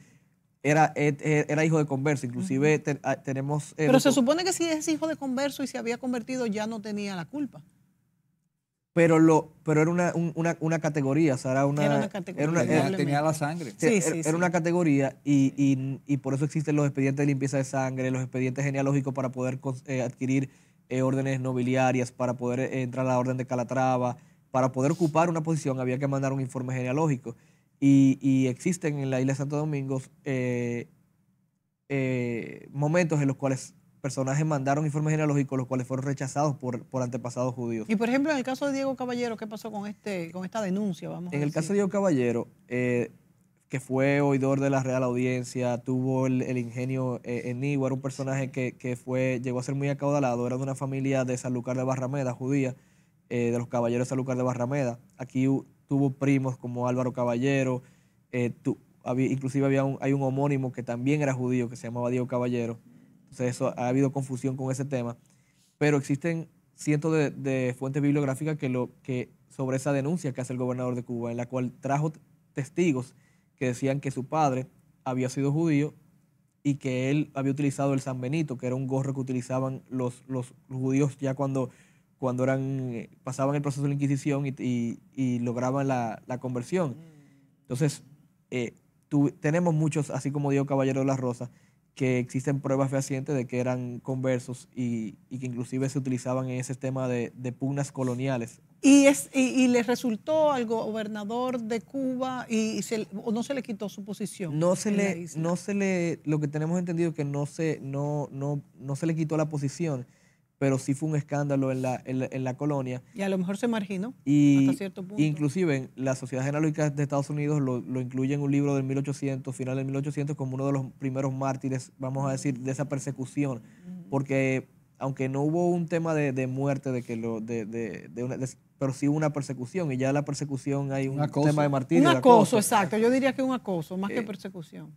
era, eh, eh, era hijo de converso, inclusive ah, tenemos... Eh, pero se supone que si es hijo de converso y se había convertido ya no tenía la culpa. Pero, lo, pero era una, una, una categoría, o era una, era categoría. Era una, tenía sangre. era, una categoría y, y, por eso existen los expedientes de limpieza de sangre, los expedientes genealógicos para poder adquirir eh, órdenes nobiliarias, para poder eh, entrar a la orden de Calatrava, para poder ocupar una posición había que mandar un informe genealógico. Y, existen en la isla de Santo Domingo eh, momentos en los cuales personajes mandaron informes genealógicos, los cuales fueron rechazados por, por, antepasados judíos. Y por ejemplo, en el caso de Diego Caballero, ¿qué pasó con, este, con esta denuncia? Vamos en el caso de Diego Caballero, que fue oidor de la Real Audiencia, tuvo el, ingenio eh, en un personaje que, fue, llegó a ser muy acaudalado, era de una familia de Sanlúcar de Barrameda, judía, eh, de los caballeros de Sanlúcar de Barrameda. Aquí tuvo primos como Álvaro Caballero, eh, inclusive había un, hay un homónimo que también era judío, que se llamaba Diego Caballero. Entonces eso, ha habido confusión con ese tema. Pero existen cientos de, fuentes bibliográficas que, lo, que sobre esa denuncia que hace el gobernador de Cuba, en la cual trajo testigos que decían que su padre había sido judío y que él había utilizado el San Benito, que era un gorro que utilizaban los, los judíos ya cuando, cuando eran, eh, pasaban el proceso de la Inquisición y, lograban la, conversión. Entonces, eh, tenemos muchos, así como dijo Caballero de las Rosas, que existen pruebas fehacientes de que eran conversos y, que inclusive se utilizaban en ese tema de, de pugnas coloniales y, es, y, le resultó al gobernador de Cuba y, no se le quitó su posición. No se le, no se le, lo que tenemos entendido es que no se, no, no, no se le quitó la posición, pero sí fue un escándalo en la, en la, colonia. Y a lo mejor se marginó hasta cierto punto. Inclusive en la Sociedad Genealógica de Estados Unidos lo, lo, incluye en un libro del 1800, final del 1800, como uno de los primeros mártires, vamos a decir, de esa persecución. Porque aunque no hubo un tema de, muerte, de que lo, de una, pero sí una persecución. Y ya la persecución hay un, tema de martirio. Un acoso, exacto. Yo diría que un acoso, más que eh, persecución.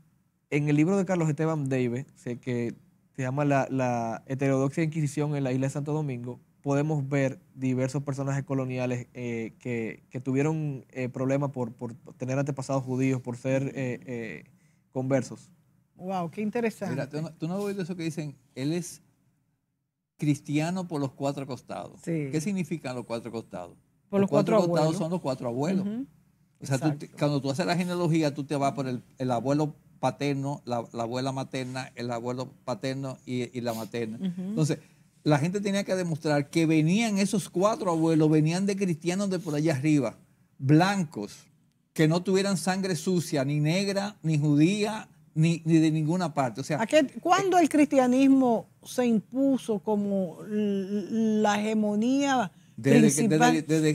En el libro de Carlos Esteban sé que se llama la, la heterodoxia e Inquisición en la isla de Santo Domingo, podemos ver diversos personajes coloniales eh, que, tuvieron eh, problemas por, tener antepasados judíos, por ser conversos. Wow, qué interesante. Mira, tú no, has oído eso que dicen, él es cristiano por los cuatro costados. ¿Qué significan los cuatro costados? Por los, cuatro, costados son los cuatro abuelos. O sea, cuando tú haces la genealogía, tú te vas por el, abuelo paterno, la, abuela materna, el abuelo paterno y, la materna. Entonces, la gente tenía que demostrar que venían esos cuatro abuelos, venían de cristianos de por allá arriba, blancos, que no tuvieran sangre sucia, ni negra, ni judía, ni, de ninguna parte. O sea, eh, ¿Cuándo el cristianismo se impuso como la hegemonía? Desde que,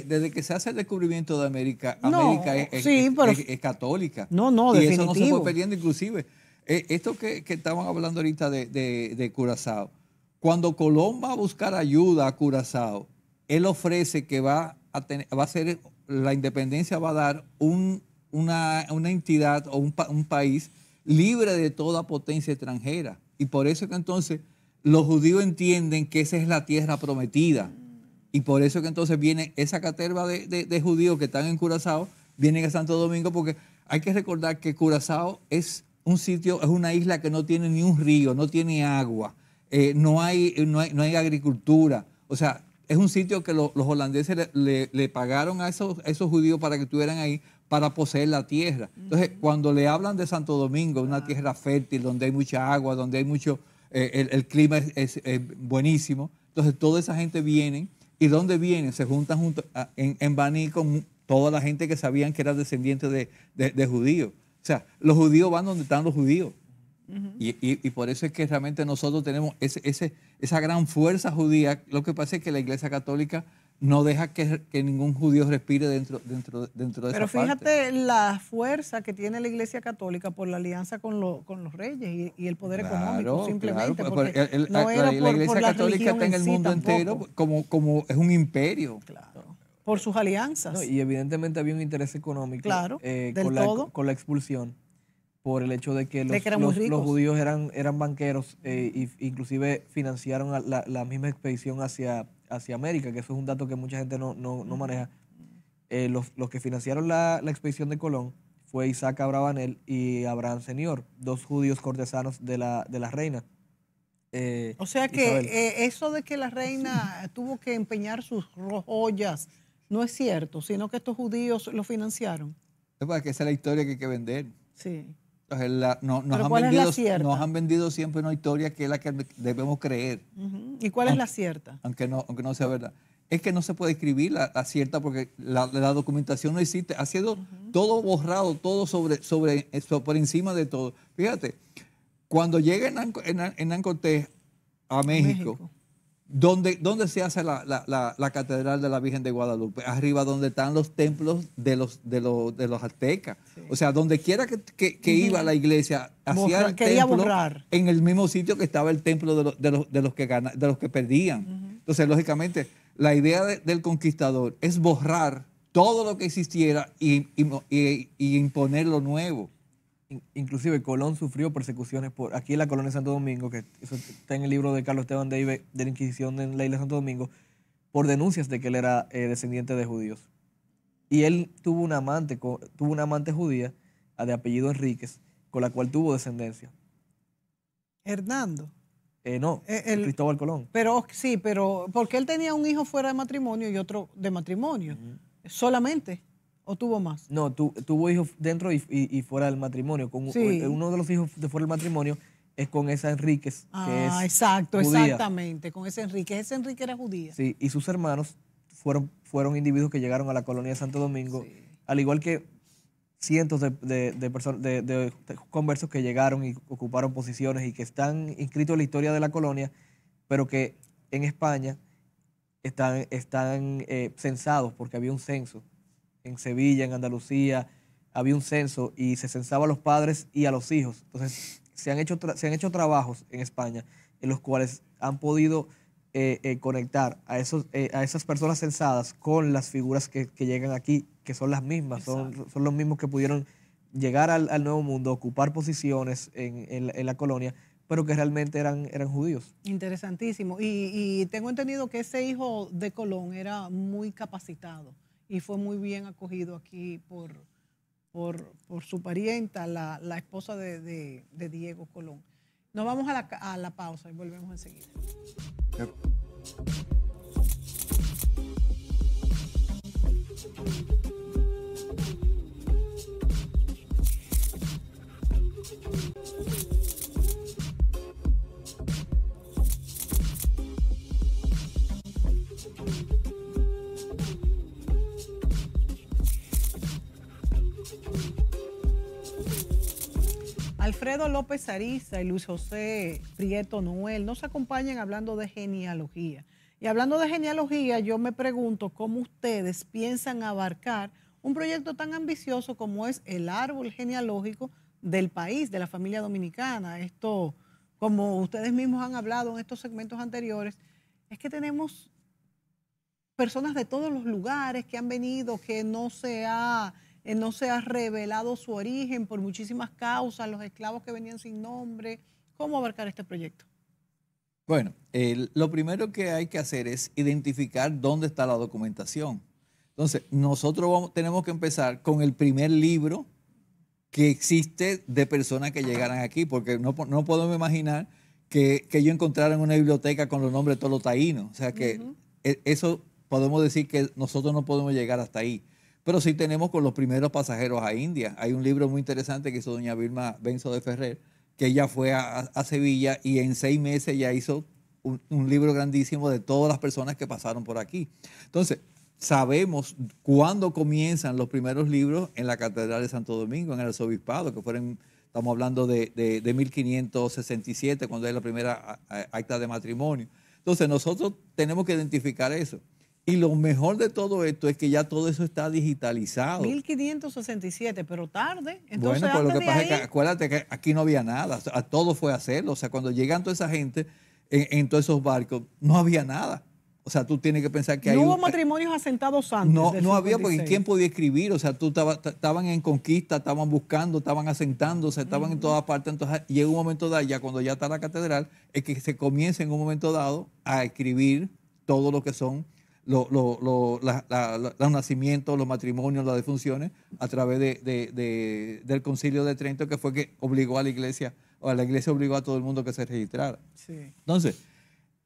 desde, que, se hace el descubrimiento de América, América es, católica. No, no, y eso no se fue perdiendo inclusive. Eh, esto que, estamos estaban hablando ahorita de, de, Curazao, cuando Colón va a buscar ayuda a Curazao, él ofrece que va a, tener, va a ser, la independencia va a dar una, entidad o un, un país libre de toda potencia extranjera. Y por eso que entonces los judíos entienden que esa es la tierra prometida. Y por eso que entonces viene esa caterva de, judíos que están en Curazao, vienen a Santo Domingo, porque hay que recordar que Curazao es un sitio, es una isla que no tiene ni un río, no tiene agua, eh, no, hay, no, hay, agricultura. O sea, es un sitio que los holandeses le, pagaron a esos, a esos judíos para que estuvieran ahí, para poseer la tierra. Entonces, cuando le hablan de Santo Domingo, una tierra fértil, donde hay mucha agua, donde hay mucho, eh, el, clima es, eh, buenísimo, entonces toda esa gente viene, y ¿dónde vienen? Se juntan junto ah, en, en Baní con toda la gente que sabían que era descendiente de, de, judíos. O sea, los judíos van donde están los judíos. y, y, por eso es que realmente nosotros tenemos ese, ese, esa gran fuerza judía. Lo que pasa es que la Iglesia Católica no deja que, ningún judío respire dentro, dentro, dentro de Pero fíjate la fuerza que tiene la Iglesia Católica por la alianza con, los reyes y, el poder económico, simplemente. la, Iglesia Católica en el mundo entero como, como es un imperio. Claro. Por sus alianzas. y evidentemente había un interés económico eh, con, La, expulsión por el hecho de que los, judíos eran, eran banqueros e inclusive financiaron la, la misma expedición hacia hacia América, que eso es un dato que mucha gente no, maneja. Eh, los, que financiaron la, expedición de Colón fue Isaac Abravanel y Abraham Senior, dos judíos cortesanos de la, de la reina. Eh, o sea que eh, eso de que la reina tuvo que empeñar sus joyas no es cierto, sino que estos judíos lo financiaron. que esa es la historia que hay que vender. Sí no, nos, han vendido, nos, han vendido, siempre una historia que es la que debemos creer. ¿Y cuál es la cierta? Aunque no, aunque no sea verdad. Es que no se puede escribir la, cierta porque la, documentación no existe. Ha sido todo borrado, todo sobre, sobre, por encima de todo. Fíjate, cuando llega en a México, ¿Dónde, se hace la, la, la, Catedral de la Virgen de Guadalupe? Arriba donde están los templos de los, de los, de los aztecas. O sea, donde quiera que, iba la iglesia, hacía el templo en el mismo sitio que estaba el templo de, de, los, de los, que de los que perdían. Entonces, lógicamente, la idea del conquistador es borrar todo lo que existiera y, y imponer lo nuevo inclusive Colón sufrió persecuciones por aquí en la colonia de Santo Domingo, que está en el libro de Carlos Esteban de la Inquisición en la isla de Santo Domingo, por denuncias de que él era eh, descendiente de judíos. Y él tuvo una amante, tuvo una amante judía ah, de apellido Enríquez, con la cual tuvo descendencia. Hernando. Eh, no, eh, Cristóbal Colón. Pero sí, pero porque él tenía un hijo fuera de matrimonio y otro de matrimonio, solamente. ¿O tuvo más? No, tu, tuvo hijos dentro y, y, fuera del matrimonio. Eh, uno de los hijos de fuera del matrimonio es con esa Enríquez. Que ah, exacto, exactamente, con esa Enríquez. Ese Enrique era judía. Sí, y sus hermanos fueron, fueron individuos que llegaron a la colonia de Santo Domingo, al igual que cientos de, personas, de, conversos que llegaron y ocuparon posiciones y que están inscritos en la historia de la colonia, pero que en España están, están eh, censados porque había un censo en Sevilla, en Andalucía, había un censo y se censaba a los padres y a los hijos. Entonces, se han hecho, se han hecho trabajos en España en los cuales han podido eh, eh, conectar a, esos, eh, a esas personas censadas con las figuras que, llegan aquí, que son las mismas, son, los mismos que pudieron llegar al, Nuevo Mundo, ocupar posiciones en, la colonia, pero que realmente eran, eran judíos. Interesantísimo. Y, y tengo entendido que ese hijo de Colón era muy capacitado y fue muy bien acogido aquí por, por, su parienta, la, esposa de, Diego Colón. Nos vamos a la, pausa y volvemos enseguida. Alfredo López Ariza y Luis José Prieto Noel nos acompañan hablando de genealogía. Y hablando de genealogía, yo me pregunto cómo ustedes piensan abarcar un proyecto tan ambicioso como es el árbol genealógico del país, de la familia dominicana. Esto, como ustedes mismos han hablado en estos segmentos anteriores, es que tenemos personas de todos los lugares que han venido, que no se ha eh, no se ha revelado su origen por muchísimas causas, los esclavos que venían sin nombre. ¿Cómo abarcar este proyecto? Bueno, lo primero que hay que hacer es identificar dónde está la documentación. Entonces, nosotros vamos, tenemos que empezar con el primer libro que existe de personas que llegaran aquí, porque no, podemos imaginar que, ellos yo encontrara una biblioteca con los nombres de todos los taínos. O sea que e, eso podemos decir que nosotros no podemos llegar hasta ahí pero sí tenemos con los primeros pasajeros a India. Hay un libro muy interesante que hizo doña Vilma Benzo de Ferrer, que ella fue a, Sevilla y en seis meses ya hizo un, libro grandísimo de todas las personas que pasaron por aquí. Entonces, sabemos cuándo comienzan los primeros libros en la Catedral de Santo Domingo, en el Arzobispado, que fueron, estamos hablando de, 1567, cuando hay la primera acta de matrimonio. Entonces nosotros tenemos que identificar eso. Y lo mejor de todo esto es que ya todo eso está digitalizado. 1567, pero tarde. bueno, pues lo que pasa es que acuérdate que aquí no había nada, a todo fue hacerlo. O sea, cuando llegan toda esa gente en, todos esos barcos, no había nada. O sea, tú tienes que pensar que hay. No hubo eh, matrimonios asentados antes. No, no había, porque ¿quién podía escribir? O sea, tú estaban en conquista, estaban buscando, estaban asentándose, estaban en todas partes. Entonces, ah, llega un momento dado, ya cuando ya está la catedral, es que se comienza en un momento dado a escribir todo lo que son los nacimientos, los matrimonios, las defunciones, a través de, del concilio de Trento, que fue que obligó a la iglesia, o a la iglesia obligó a todo el mundo que se registrara. Sí. Entonces,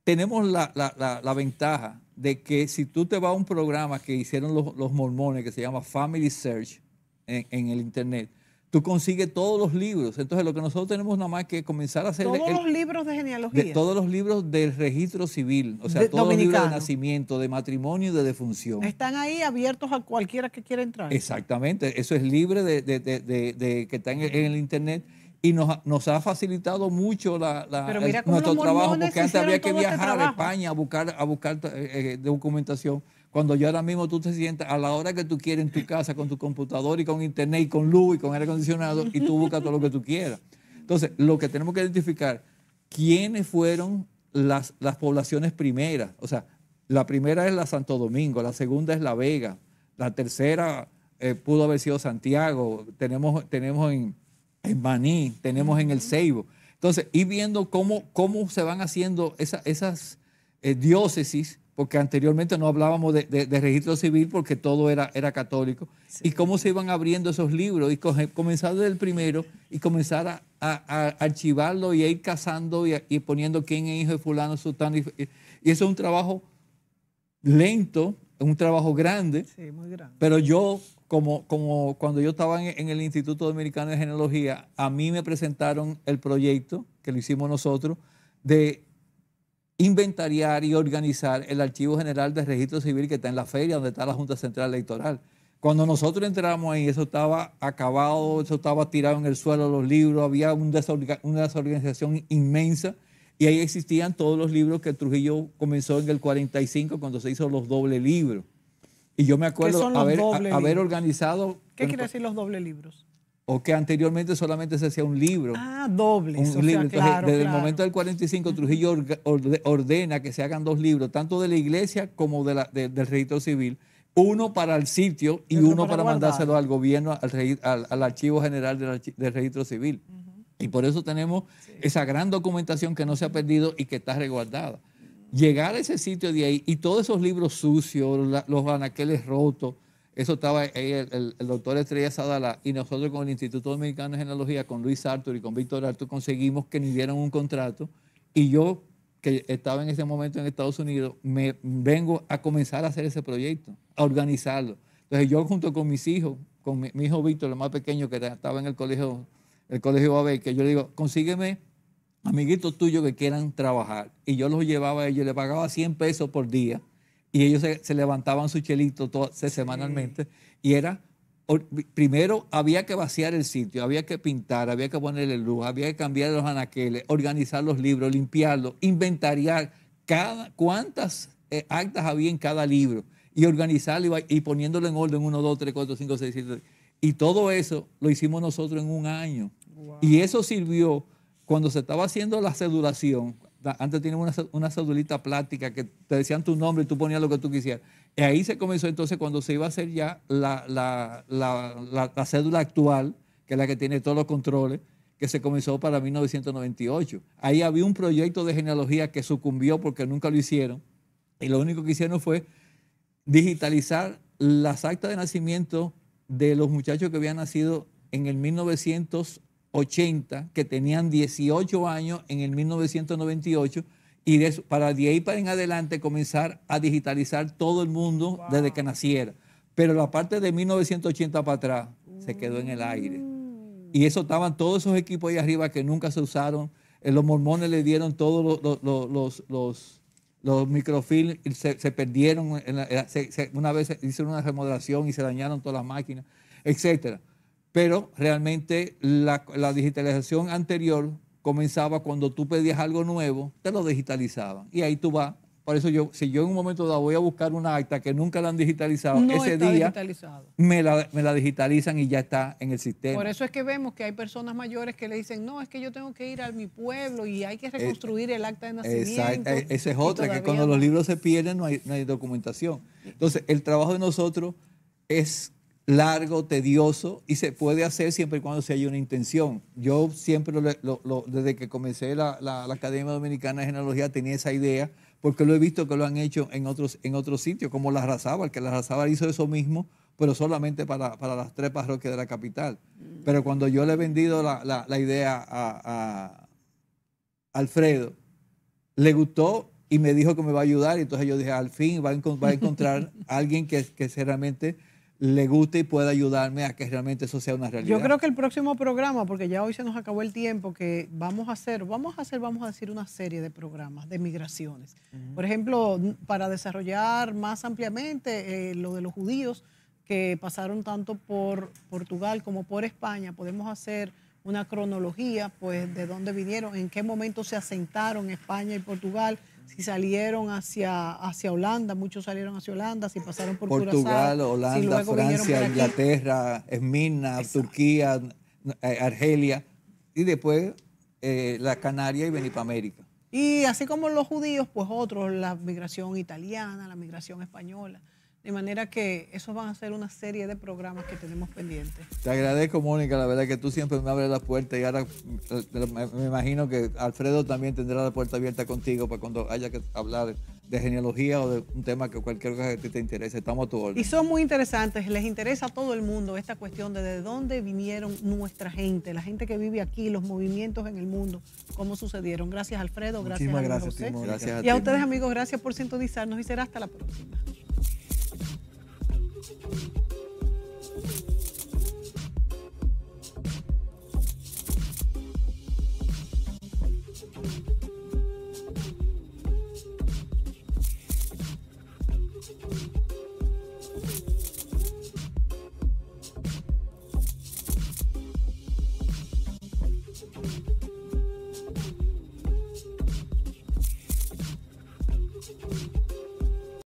tenemos la, ventaja de que si tú te vas a un programa que hicieron los, mormones, que se llama Family Search, en el Internet, tú consigues todos los libros. Entonces, lo que nosotros tenemos nada más que comenzar a hacer. Todos los libros de genealogía. De, todos los libros del registro civil, o sea, todos los libros de nacimiento, de matrimonio y de defunción. Están ahí abiertos a cualquiera que quiera entrar. Exactamente, eso es libre de, que está en, el Internet y nos, nos, ha facilitado mucho la, nuestro trabajo, porque antes había que este viajar a España a buscar, a buscar eh, eh, documentación. Cuando yo ahora mismo tú te sientas a la hora que tú quieres en tu casa con tu computador y con internet y con luz y con aire acondicionado y tú buscas todo lo que tú quieras. Entonces, lo que tenemos que identificar, ¿quiénes fueron las, poblaciones primeras? O sea, la primera es la Santo Domingo, la segunda es La Vega, la tercera eh, pudo haber sido Santiago, tenemos, tenemos en, Maní, tenemos en El Ceibo. Entonces, ir viendo cómo, cómo se van haciendo esas eh, diócesis porque anteriormente no hablábamos de, registro civil porque todo era, era católico, y cómo se iban abriendo esos libros y comenzar desde el primero y comenzar a, archivarlo y a ir cazando y, poniendo quién es hijo de fulano, sultano. Y, eso es un trabajo lento, es un trabajo grande, pero yo como, como, cuando yo estaba en, en, el Instituto Dominicano de Genealogía, a mí me presentaron el proyecto que lo hicimos nosotros de inventariar y organizar el Archivo General de Registro Civil que está en la feria, donde está la Junta Central Electoral. Cuando nosotros entramos ahí, eso estaba acabado, eso estaba tirado en el suelo, los libros, había una desorganización inmensa y ahí existían todos los libros que Trujillo comenzó en el 45 cuando se hizo los doble libros. Y yo me acuerdo haber, organizado... ¿Qué quiere decir los doble libros? o que anteriormente solamente se hacía un libro. Ah, doble. Un desde el momento del 45, Trujillo ordena que se hagan dos libros, tanto de la iglesia como del registro civil, uno para el sitio y uno para, mandárselo al gobierno, al, al, al archivo general del, registro civil. Y por eso tenemos esa gran documentación que no se ha perdido y que está resguardada. Llegar a ese sitio de ahí y todos esos libros sucios, los anaqueles rotos, eso estaba eh, el, doctor Estrella Sadala y nosotros con el Instituto Dominicano de Genealogía, con Luis Artur y con Víctor Artur, conseguimos que nos dieran un contrato y yo, que estaba en ese momento en Estados Unidos, me vengo a comenzar a hacer ese proyecto, a organizarlo. Entonces yo junto con mis hijos, con mi, hijo Víctor, el más pequeño que estaba en el colegio, el colegio Abel que yo le digo, consígueme amiguitos tuyos que quieran trabajar. Y yo los llevaba a ellos, le pagaba 100 pesos por día y ellos se, levantaban su chelito todo, semanalmente y era primero había que vaciar el sitio, había que pintar, había que ponerle luz, había que cambiar los anaqueles, organizar los libros, limpiarlos, inventariar cada, cuántas eh, actas había en cada libro y organizarlo y, poniéndolo en orden 1, 2, 3, 4, 5, 6, 7. Y todo eso lo hicimos nosotros en un año. Y eso sirvió cuando se estaba haciendo la sedulación antes teníamos una, cédulita plástica que te decían tu nombre y tú ponías lo que tú quisieras. Y ahí se comenzó entonces cuando se iba a hacer ya la, cédula actual, que es la que tiene todos los controles, que se comenzó para 1998. Ahí había un proyecto de genealogía que sucumbió porque nunca lo hicieron. Y lo único que hicieron fue digitalizar las actas de nacimiento de los muchachos que habían nacido en el 1900 80 que tenían 18 años en el 1998 y para de ahí para en adelante comenzar a digitalizar todo el mundo desde que naciera. Pero la parte de 1980 para atrás se quedó en el aire. Mm. Y eso estaban todos esos equipos ahí arriba que nunca se usaron. Eh, los mormones le dieron todos los, los, los, se, se, perdieron, una vez hicieron una remodelación y se dañaron todas las máquinas, etcétera. Pero realmente la, digitalización anterior comenzaba cuando tú pedías algo nuevo, te lo digitalizaban. Y ahí tú vas por eso yo, si yo en un momento dado voy a buscar una acta que nunca la han digitalizado, ese día me la, me la, digitalizan y ya está en el sistema. Por eso es que vemos que hay personas mayores que le dicen, no, es que yo tengo que ir a mi pueblo y hay que eh, reconstruir el acta de nacimiento. Exacto. Eh, esa es otra, que cuando los libros se pierden no hay, no hay documentación. Entonces, el trabajo de nosotros es largo, tedioso y se puede hacer siempre y cuando se haya una intención. Yo siempre, desde que comencé la, Academia Dominicana de Genealogía, tenía esa idea porque lo he visto que lo han hecho en otros, en otros sitios, como la Razábal, que la Razábal hizo eso mismo, pero solamente para, las tres parroquias de la capital. Mm. Pero cuando yo le he vendido la, idea a, Alfredo, le gustó y me dijo que me va a ayudar, y entonces yo dije, al fin va a, encontrar alguien que, que realmente le guste y pueda ayudarme a que realmente eso sea una realidad. Yo creo que el próximo programa, porque ya hoy se nos acabó el tiempo, que vamos a hacer, vamos a hacer, vamos a decir una serie de programas de migraciones. Por ejemplo, para desarrollar más ampliamente eh, lo de los judíos que pasaron tanto por Portugal como por España, podemos hacer una cronología, pues, de dónde vinieron, en qué momento se asentaron España y Portugal, si salieron hacia, hacia Holanda, muchos salieron hacia Holanda, si pasaron por Portugal, Holanda, Francia, Inglaterra, Esmirna, Turquía, eh, Argelia, y después eh, la Canaria y venir América. Y así como los judíos, pues otros, la migración italiana, la migración española. De manera que esos van a ser una serie de programas que tenemos pendientes. Te agradezco, Mónica. La verdad que tú siempre me abres la puerta y ahora eh, me imagino que Alfredo también tendrá la puerta abierta contigo para cuando haya que hablar de genealogía o de un tema que cualquier cosa que te interese. Estamos a tu orden. Y son muy interesantes. Les interesa a todo el mundo esta cuestión de de dónde vinieron nuestra gente, la gente que vive aquí, los movimientos en el mundo, cómo sucedieron. Gracias, Alfredo. Gracias, Muchísimas gracias, gracias Y a ustedes, amigos, gracias por sintonizarnos y será hasta la próxima. Thank you.